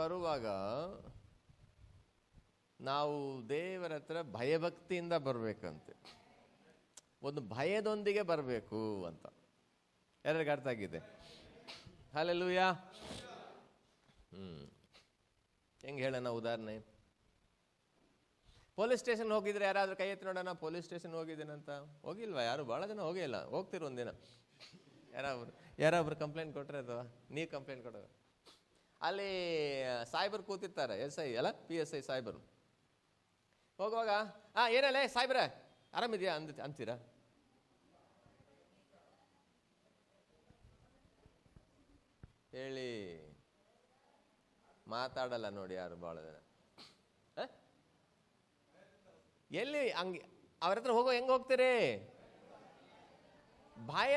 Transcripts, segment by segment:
ಬರುವಾಗ ನಾವು ದೇವರ ಹತ್ರ ಭಯಭಕ್ತಿಯಿಂದ ಬರಬೇಕಂತೆ ಒಂದು ಭಯದೊಂದಿಗೆ ಬರಬೇಕು ಅಂತ ಎಲ್ಲರಿಗೂ ಅರ್ಥ ಆಗಿದೆ ಹಾಲೆಲ್ಲೂಯ ಹ್ಮ್ ಹೆಂಗೆ ಹೇಳೋಣ ಉದಾಹರಣೆ ಪೊಲೀಸ್ ಸ್ಟೇಷನ್ ಹೋಗಿದ್ರೆ ಯಾರಾದರೂ ಕೈ ಎತ್ತಿ ನೋಡೋಣ ಪೊಲೀಸ್ ಸ್ಟೇಷನ್ ಹೋಗಿದ್ದೀನಂತ ಹೋಗಿಲ್ವಾ ಯಾರು ಭಾಳ ಜನ ಹೋಗಿಲ್ಲ ಹೋಗ್ತಿರು ಒಂದಿನ ಯಾರೊಬ್ರು ಯಾರೊಬ್ರು ಕಂಪ್ಲೇಂಟ್ ಕೊಟ್ಟರೆ ಅಥವಾ ನೀವು ಕಂಪ್ಲೇಂಟ್ ಕೊಡೋದು ಅಲ್ಲಿ ಸಾಯಿಬರ್ ಕೂತಿರ್ತಾರೆ ಎಸ್ ಐ ಅಲ್ಲ ಪಿ ಎಸ್ ಐ ಸಾಯ್ಬರು ಹೋಗುವಾಗ ಹಾಂ ಏನಲ್ಲ ಸಾಯ್ಬ್ರ ಆರಾಮಿದ್ಯಾ ಅಂದ ಅಂತೀರಾ ಹೇಳಿ ಮಾತಾಡಲ್ಲ ನೋಡಿ ಯಾರು ಭಾಳ ಜನ ಎಲ್ಲಿ ಹಂಗೆ ಅವ್ರ ಹತ್ರ ಹೋಗೋ ಹೆಂಗೆ ಹೋಗ್ತೀರಿ ಭಯ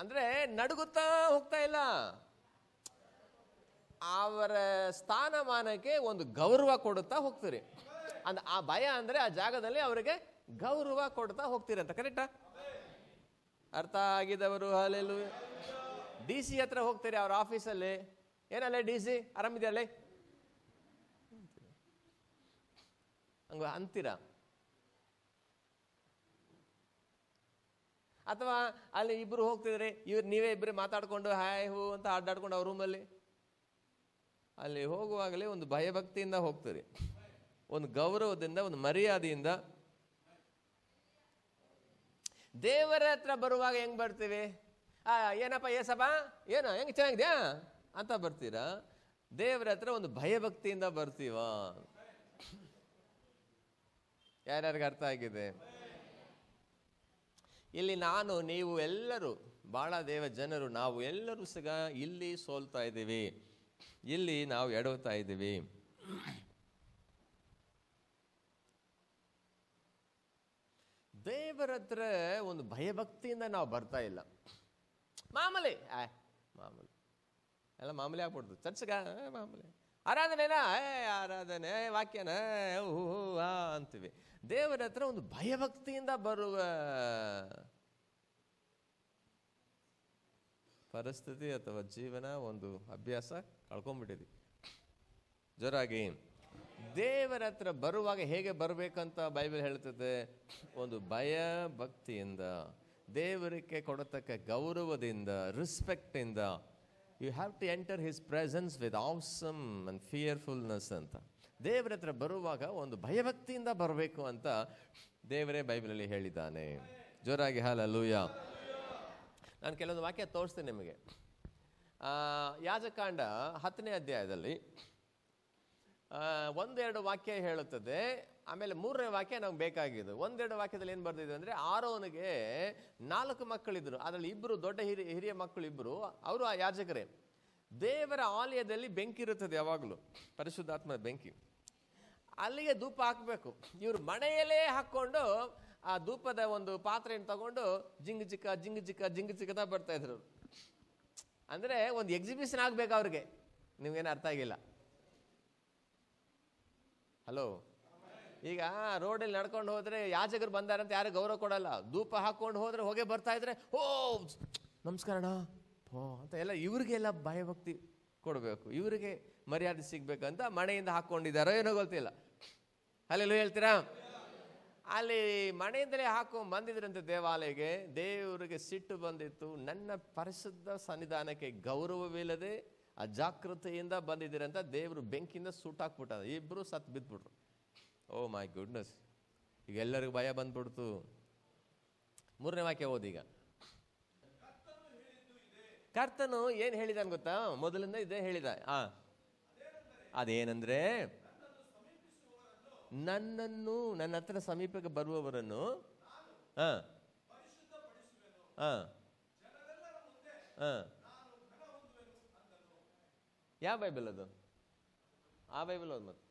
ಅಂದ್ರೆ ನಡುಗುತ್ತಾ ಹೋಗ್ತಾ ಇಲ್ಲ ಅವರ ಸ್ಥಾನಮಾನಕ್ಕೆ ಒಂದು ಗೌರವ ಕೊಡುತ್ತಾ ಹೋಗ್ತೀರಿ ಅಂದ ಆ ಭಯ ಅಂದರೆ ಆ ಜಾಗದಲ್ಲಿ ಅವರಿಗೆ ಗೌರವ ಕೊಡ್ತಾ ಹೋಗ್ತೀರಿ ಅಂತ ಕರೆಕ್ಟಾ ಅರ್ಥ ಆಗಿದವರು ಅಲ್ಲೆಲ್ಲೂ ಡಿ ಸಿ ಹತ್ರ ಹೋಗ್ತೀರಿ ಅವ್ರ ಆಫೀಸಲ್ಲಿ ಏನಲ್ಲೇ ಡಿ ಸಿ ಆರಾಮಿದೆಯಲ್ಲೇ ಹಂಗ ಅಂತೀರಾ ಅಥವಾ ಅಲ್ಲಿ ಇಬ್ರು ಹೋಗ್ತಿದ್ರಿ ಇವ್ರು ನೀವೇ ಇಬ್ರು ಮಾತಾಡ್ಕೊಂಡು ಹಾಯ್ ಹೂ ಅಂತ ಅಡ್ಡಾಡ್ಕೊಂಡು ಅವ್ರ ರೂಮಲ್ಲಿ ಅಲ್ಲಿ ಹೋಗುವಾಗಲೇ ಒಂದು ಭಯಭಕ್ತಿಯಿಂದ ಹೋಗ್ತೀರಿ ಒಂದು ಗೌರವದಿಂದ ಒಂದು ಮರ್ಯಾದೆಯಿಂದ ದೇವರ ಹತ್ರ ಬರುವಾಗ ಹೆಂಗ್ ಬರ್ತೀವಿ ಆ ಏನಪ್ಪ ಏಸಪ್ಪ ಏನ ಹೆಂಗ್ ಚೆನ್ನಾಗಿದ್ಯಾ ಅಂತ ಬರ್ತೀರಾ ದೇವರ ಹತ್ರ ಒಂದು ಭಯಭಕ್ತಿಯಿಂದ ಬರ್ತೀವ ಯಾರ್ಯಾರಿಗೆ ಅರ್ಥ ಆಗಿದೆ ಇಲ್ಲಿ ನಾನು ನೀವು ಎಲ್ಲರೂ ಬಾಳ ದೇವ ಜನರು ನಾವು ಎಲ್ಲರೂ ಸಹ ಇಲ್ಲಿ ಸೋಲ್ತಾ ಇದ್ದೀವಿ ಇಲ್ಲಿ ನಾವು ಎಡವತಾ ಇದ್ದೀವಿ ದೇವರ ಹತ್ರ ಒಂದು ಭಯಭಕ್ತಿಯಿಂದ ನಾವು ಬರ್ತಾ ಇಲ್ಲ ಮಾಮೂಲಿ ಆ ಮಾಮೂಲಿ ಎಲ್ಲ ಮಾಮೂಲಿ ಆಗ್ಬಿಡ್ತು ಚರ್ಚಗ ಮಾಮೂಲಿ ಆರಾಧನೆನಾ ಆರಾಧನೆ ವಾಕ್ಯನ ಹೂ ಆ ಅಂತೀವಿ ದೇವರ ಹತ್ರ ಒಂದು ಭಯಭಕ್ತಿಯಿಂದ ಬರುವ ಪರಿಸ್ಥಿತಿ ಅಥವಾ ಜೀವನ ಒಂದು ಅಭ್ಯಾಸ ಕಳ್ಕೊಂಡ್ಬಿಟ್ಟಿದ್ವಿ ಜೋರಾಗಿ ದೇವರ ಹತ್ರ ಬರುವಾಗ ಹೇಗೆ ಬರಬೇಕಂತ ಬೈಬಲ್ ಹೇಳ್ತದೆ ಒಂದು ಭಯ ಭಕ್ತಿಯಿಂದ ದೇವರಿಗೆ ಕೊಡತಕ್ಕ ಗೌರವದಿಂದ ರಿಸ್ಪೆಕ್ಟಿಂದ you have to enter his presence with awesome and fearfulness ಅಂತ ದೇವರ ಹತ್ರ ಬರುವಾಗ ಒಂದು ಭಯಭಕ್ತಿಯಿಂದ ಬರಬೇಕು ಅಂತ ದೇವರೇ ಬೈಬಲಲ್ಲಿ ಹೇಳಿದ್ದಾನೆ ಜೋರಾಗಿ ಹಾಲ ಲೂಯ ನಾನು ಕೆಲವೊಂದು ವಾಕ್ಯ ತೋರಿಸ್ತೇನೆ ನಿಮಗೆ ಯಾಜಕಾಂಡ ಹತ್ತನೇ ಅಧ್ಯಾಯದಲ್ಲಿ ಒಂದೆರಡು ವಾಕ್ಯ ಹೇಳುತ್ತದೆ ಆಮೇಲೆ ಮೂರನೇ ವಾಕ್ಯ ನಮ್ಗೆ ಬೇಕಾಗಿದ್ದು ಒಂದೆರಡು ವಾಕ್ಯದಲ್ಲಿ ಏನು ಬರ್ದಿದೆ ಅಂದರೆ ಆರೋನಿಗೆ ನಾಲ್ಕು ಮಕ್ಕಳಿದ್ದರು ಅದರಲ್ಲಿ ಇಬ್ಬರು ದೊಡ್ಡ ಹಿರಿಯ ಹಿರಿಯ ಮಕ್ಕಳು ಇಬ್ಬರು ಅವರು ಆ ಯಾಜಕರೇ ದೇವರ ಆಲಯದಲ್ಲಿ ಬೆಂಕಿ ಇರುತ್ತದೆ ಯಾವಾಗಲೂ ಪರಿಶುದ್ಧಾತ್ಮದ ಬೆಂಕಿ ಅಲ್ಲಿಗೆ ಧೂಪ ಹಾಕಬೇಕು ಇವರು ಮನೆಯಲ್ಲೇ ಹಾಕ್ಕೊಂಡು ಆ ಧೂಪದ ಒಂದು ಪಾತ್ರೆಯನ್ನು ತಗೊಂಡು ಜಿಂಗ್ ಚಿಕ್ಕ ಜಿಂಗ್ ಚಿಕ್ಕ ಜಿಂಗ್ ಚಿಕ್ಕದ ಬರ್ತಾಯಿದ್ರು ಅಂದರೆ ಒಂದು ಎಕ್ಸಿಬಿಷನ್ ಆಗಬೇಕು ಅವ್ರಿಗೆ ನಿಮಗೇನು ಅರ್ಥ ಆಗಿಲ್ಲ ಹಲೋ ಈಗ ರೋಡಲ್ಲಿ ನಡ್ಕೊಂಡು ಹೋದರೆ ಯಾಜಕರು ಬಂದಾರಂತ ಯಾರು ಗೌರವ ಕೊಡಲ್ಲ ಧೂಪ ಹಾಕ್ಕೊಂಡು ಹೋದರೆ ಹೋಗೇ ಬರ್ತಾ ಇದ್ರೆ ಓ ನಮಸ್ಕಾರಣ ಓ ಅಂತ ಎಲ್ಲ ಇವ್ರಿಗೆಲ್ಲ ಭಯಭಕ್ತಿ ಕೊಡಬೇಕು ಇವರಿಗೆ ಮರ್ಯಾದೆ ಸಿಗಬೇಕಂತ ಮನೆಯಿಂದ ಹಾಕ್ಕೊಂಡಿದ್ದಾರೋ ಏನೋ ಗೊತ್ತಿಲ್ಲ ಅಲ್ಲೆಲ್ಲೂ ಹೇಳ್ತೀರಾ ಅಲ್ಲಿ ಮನೆಯಿಂದಲೇ ಹಾಕೊಂಡು ಬಂದಿದ್ರಂತೆ ದೇವಾಲಯಕ್ಕೆ ದೇವರಿಗೆ ಸಿಟ್ಟು ಬಂದಿತ್ತು ನನ್ನ ಪರಿಶುದ್ಧ ಸನ್ನಿಧಾನಕ್ಕೆ ಗೌರವವಿಲ್ಲದೆ ಅಜಾಗೃತೆಯಿಂದ ಬಂದಿದ್ದೀರಂತ ದೇವರು ಬೆಂಕಿಯಿಂದ ಸುಟ್ಟಾಕ್ಬಿಟ್ಟ ಇಬ್ಬರು ಸತ್ತು ಬಿದ್ಬಿಟ್ರು ಓ ಮೈ ಗುಡ್ನೆಸ್ ಈಗ ಎಲ್ಲರಿಗೂ ಭಯ ಬಂದ್ಬಿಡ್ತು ಮೂರನೇ ವಾಕ್ಯ ಈಗ ಕರ್ತನು ಏನು ಹೇಳಿದಾನೆ ಗೊತ್ತಾ ಮೊದಲಿಂದ ಇದೇ ಹೇಳಿದ ಹಾಂ ಅದೇನಂದ್ರೆ ನನ್ನನ್ನು ನನ್ನ ಹತ್ರ ಸಮೀಪಕ್ಕೆ ಬರುವವರನ್ನು ಯಾವ ಬೈಬಲ್ ಅದು ಆ ಬೈಬಲ್ ಅದು ಮತ್ತೆ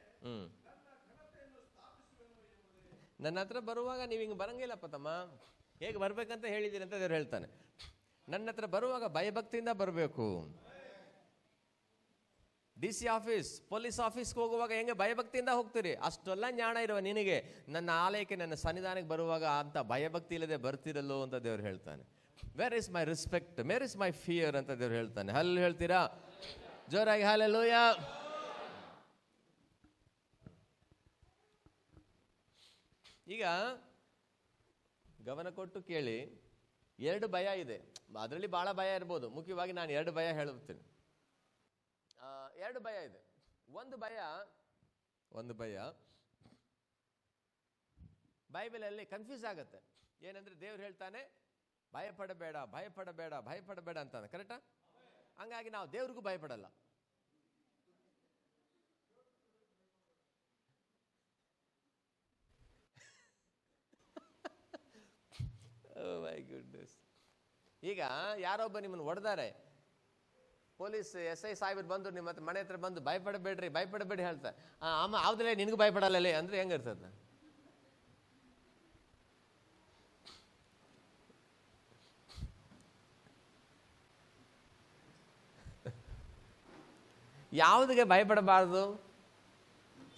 ಹ್ಞೂ ಹ್ಞೂ ನನ್ನ ಹತ್ರ ಬರುವಾಗ ನೀವು ಹಿಂಗೆ ಬರಂಗಿಲ್ಲಪ್ಪ ತಮ್ಮ ಹೇಗೆ ಬರಬೇಕಂತ ಹೇಳಿದ್ದೀರಿ ಅಂತ ದೇವ್ರು ಹೇಳ್ತಾನೆ ನನ್ನ ಹತ್ರ ಬರುವಾಗ ಭಯಭಕ್ತಿಯಿಂದ ಬರಬೇಕು ಡಿ ಸಿ ಆಫೀಸ್ ಪೊಲೀಸ್ ಆಫೀಸ್ಗೆ ಹೋಗುವಾಗ ಹೆಂಗೆ ಭಯಭಕ್ತಿಯಿಂದ ಹೋಗ್ತೀರಿ ಅಷ್ಟೆಲ್ಲ ಜ್ಞಾನ ಇರುವ ನಿನಗೆ ನನ್ನ ಆಲಯಕ್ಕೆ ನನ್ನ ಸನ್ನಿಧಾನಕ್ಕೆ ಬರುವಾಗ ಅಂತ ಭಯಭಕ್ತಿ ಇಲ್ಲದೆ ಬರ್ತಿರಲ್ಲೋ ಅಂತ ದೇವ್ರು ಹೇಳ್ತಾನೆ where is my respect where is my fear ಅಂತ ದೇವ್ರು ಹೇಳ್ತಾನೆ ಅಲ್ಲಿ ಹೇಳ್ತೀರಾ ಜೋರಾಗಿ ಹಾಲೆಲ್ಲೋಯ ಈಗ ಗಮನ ಕೊಟ್ಟು ಕೇಳಿ ಎರಡು ಭಯ ಇದೆ ಅದರಲ್ಲಿ ಭಾಳ ಭಯ ಇರ್ಬೋದು ಮುಖ್ಯವಾಗಿ ನಾನು ಎರಡು ಭಯ ಹೇಳುತ್ತೇನೆ ಎರಡು ಭಯ ಇದೆ ಒಂದು ಭಯ ಒಂದು ಭಯ ಬೈಬಲಲ್ಲಿ ಕನ್ಫ್ಯೂಸ್ ಆಗುತ್ತೆ ಏನಂದ್ರೆ ದೇವ್ರು ಹೇಳ್ತಾನೆ ಭಯಪಡಬೇಡ ಭಯಪಡಬೇಡ ಭಯಪಡಬೇಡ ಅಂತಾನೆ ಕರೆಕ್ಟಾ ಹಂಗಾಗಿ ನಾವು ದೇವ್ರಿಗೂ ಭಯಪಡಲ್ಲ ಓ ಮೈ ಗುಡ್ನೆಸ್ ಈಗ ಯಾರೊಬ್ಬ ನಿಮ್ಮನ್ನು ಹೊಡೆದಾರೆ ಪೊಲೀಸ್ ಎಸ್ ಐ ಸಾಹೇಬರು ಬಂದು ನಿಮ್ಮ ಹತ್ರ ಮನೆ ಹತ್ರ ಬಂದು ಭಯಪಡಬೇಡ್ರಿ ಭಯಪಡಬೇಡಿ ಹೇಳ್ತಾರೆ ಅಮ್ಮ ಆವ್ದಲೇ ನಿನಗೂ ಅಂದ್ರೆ ಅಂದರೆ ಇರ್ತದ ಯಾವುದಕ್ಕೆ ಭಯಪಡಬಾರ್ದು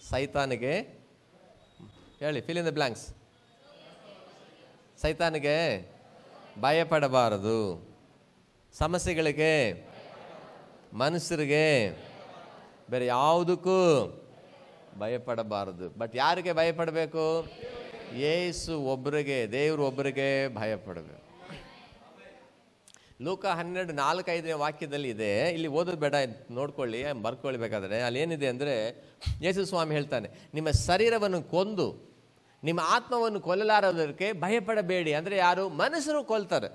ಸೈತಾನಿಗೆ ಹೇಳಿ ಫಿಲ್ ಇನ್ ದ ಬ್ಲಾಂಕ್ಸ್ ಸೈತಾನಿಗೆ ಭಯಪಡಬಾರದು ಸಮಸ್ಯೆಗಳಿಗೆ ಮನುಷ್ಯರಿಗೆ ಬೇರೆ ಯಾವುದಕ್ಕೂ ಭಯಪಡಬಾರದು ಬಟ್ ಯಾರಿಗೆ ಭಯಪಡಬೇಕು ಏಸು ಒಬ್ಬರಿಗೆ ದೇವರು ಒಬ್ಬರಿಗೆ ಭಯಪಡಬೇಕು ಲೂಕ ಹನ್ನೆರಡು ನಾಲ್ಕೈದನೇ ವಾಕ್ಯದಲ್ಲಿ ಇದೆ ಇಲ್ಲಿ ಓದೋದು ಬೇಡ ನೋಡ್ಕೊಳ್ಳಿ ಬರ್ಕೊಳ್ಬೇಕಾದ್ರೆ ಅಲ್ಲಿ ಏನಿದೆ ಅಂದರೆ ಯೇಸು ಸ್ವಾಮಿ ಹೇಳ್ತಾನೆ ನಿಮ್ಮ ಶರೀರವನ್ನು ಕೊಂದು ನಿಮ್ಮ ಆತ್ಮವನ್ನು ಕೊಲ್ಲಲಾರದಕ್ಕೆ ಭಯಪಡಬೇಡಿ ಅಂದರೆ ಯಾರು ಮನಸ್ಸರು ಕೊಲ್ತಾರೆ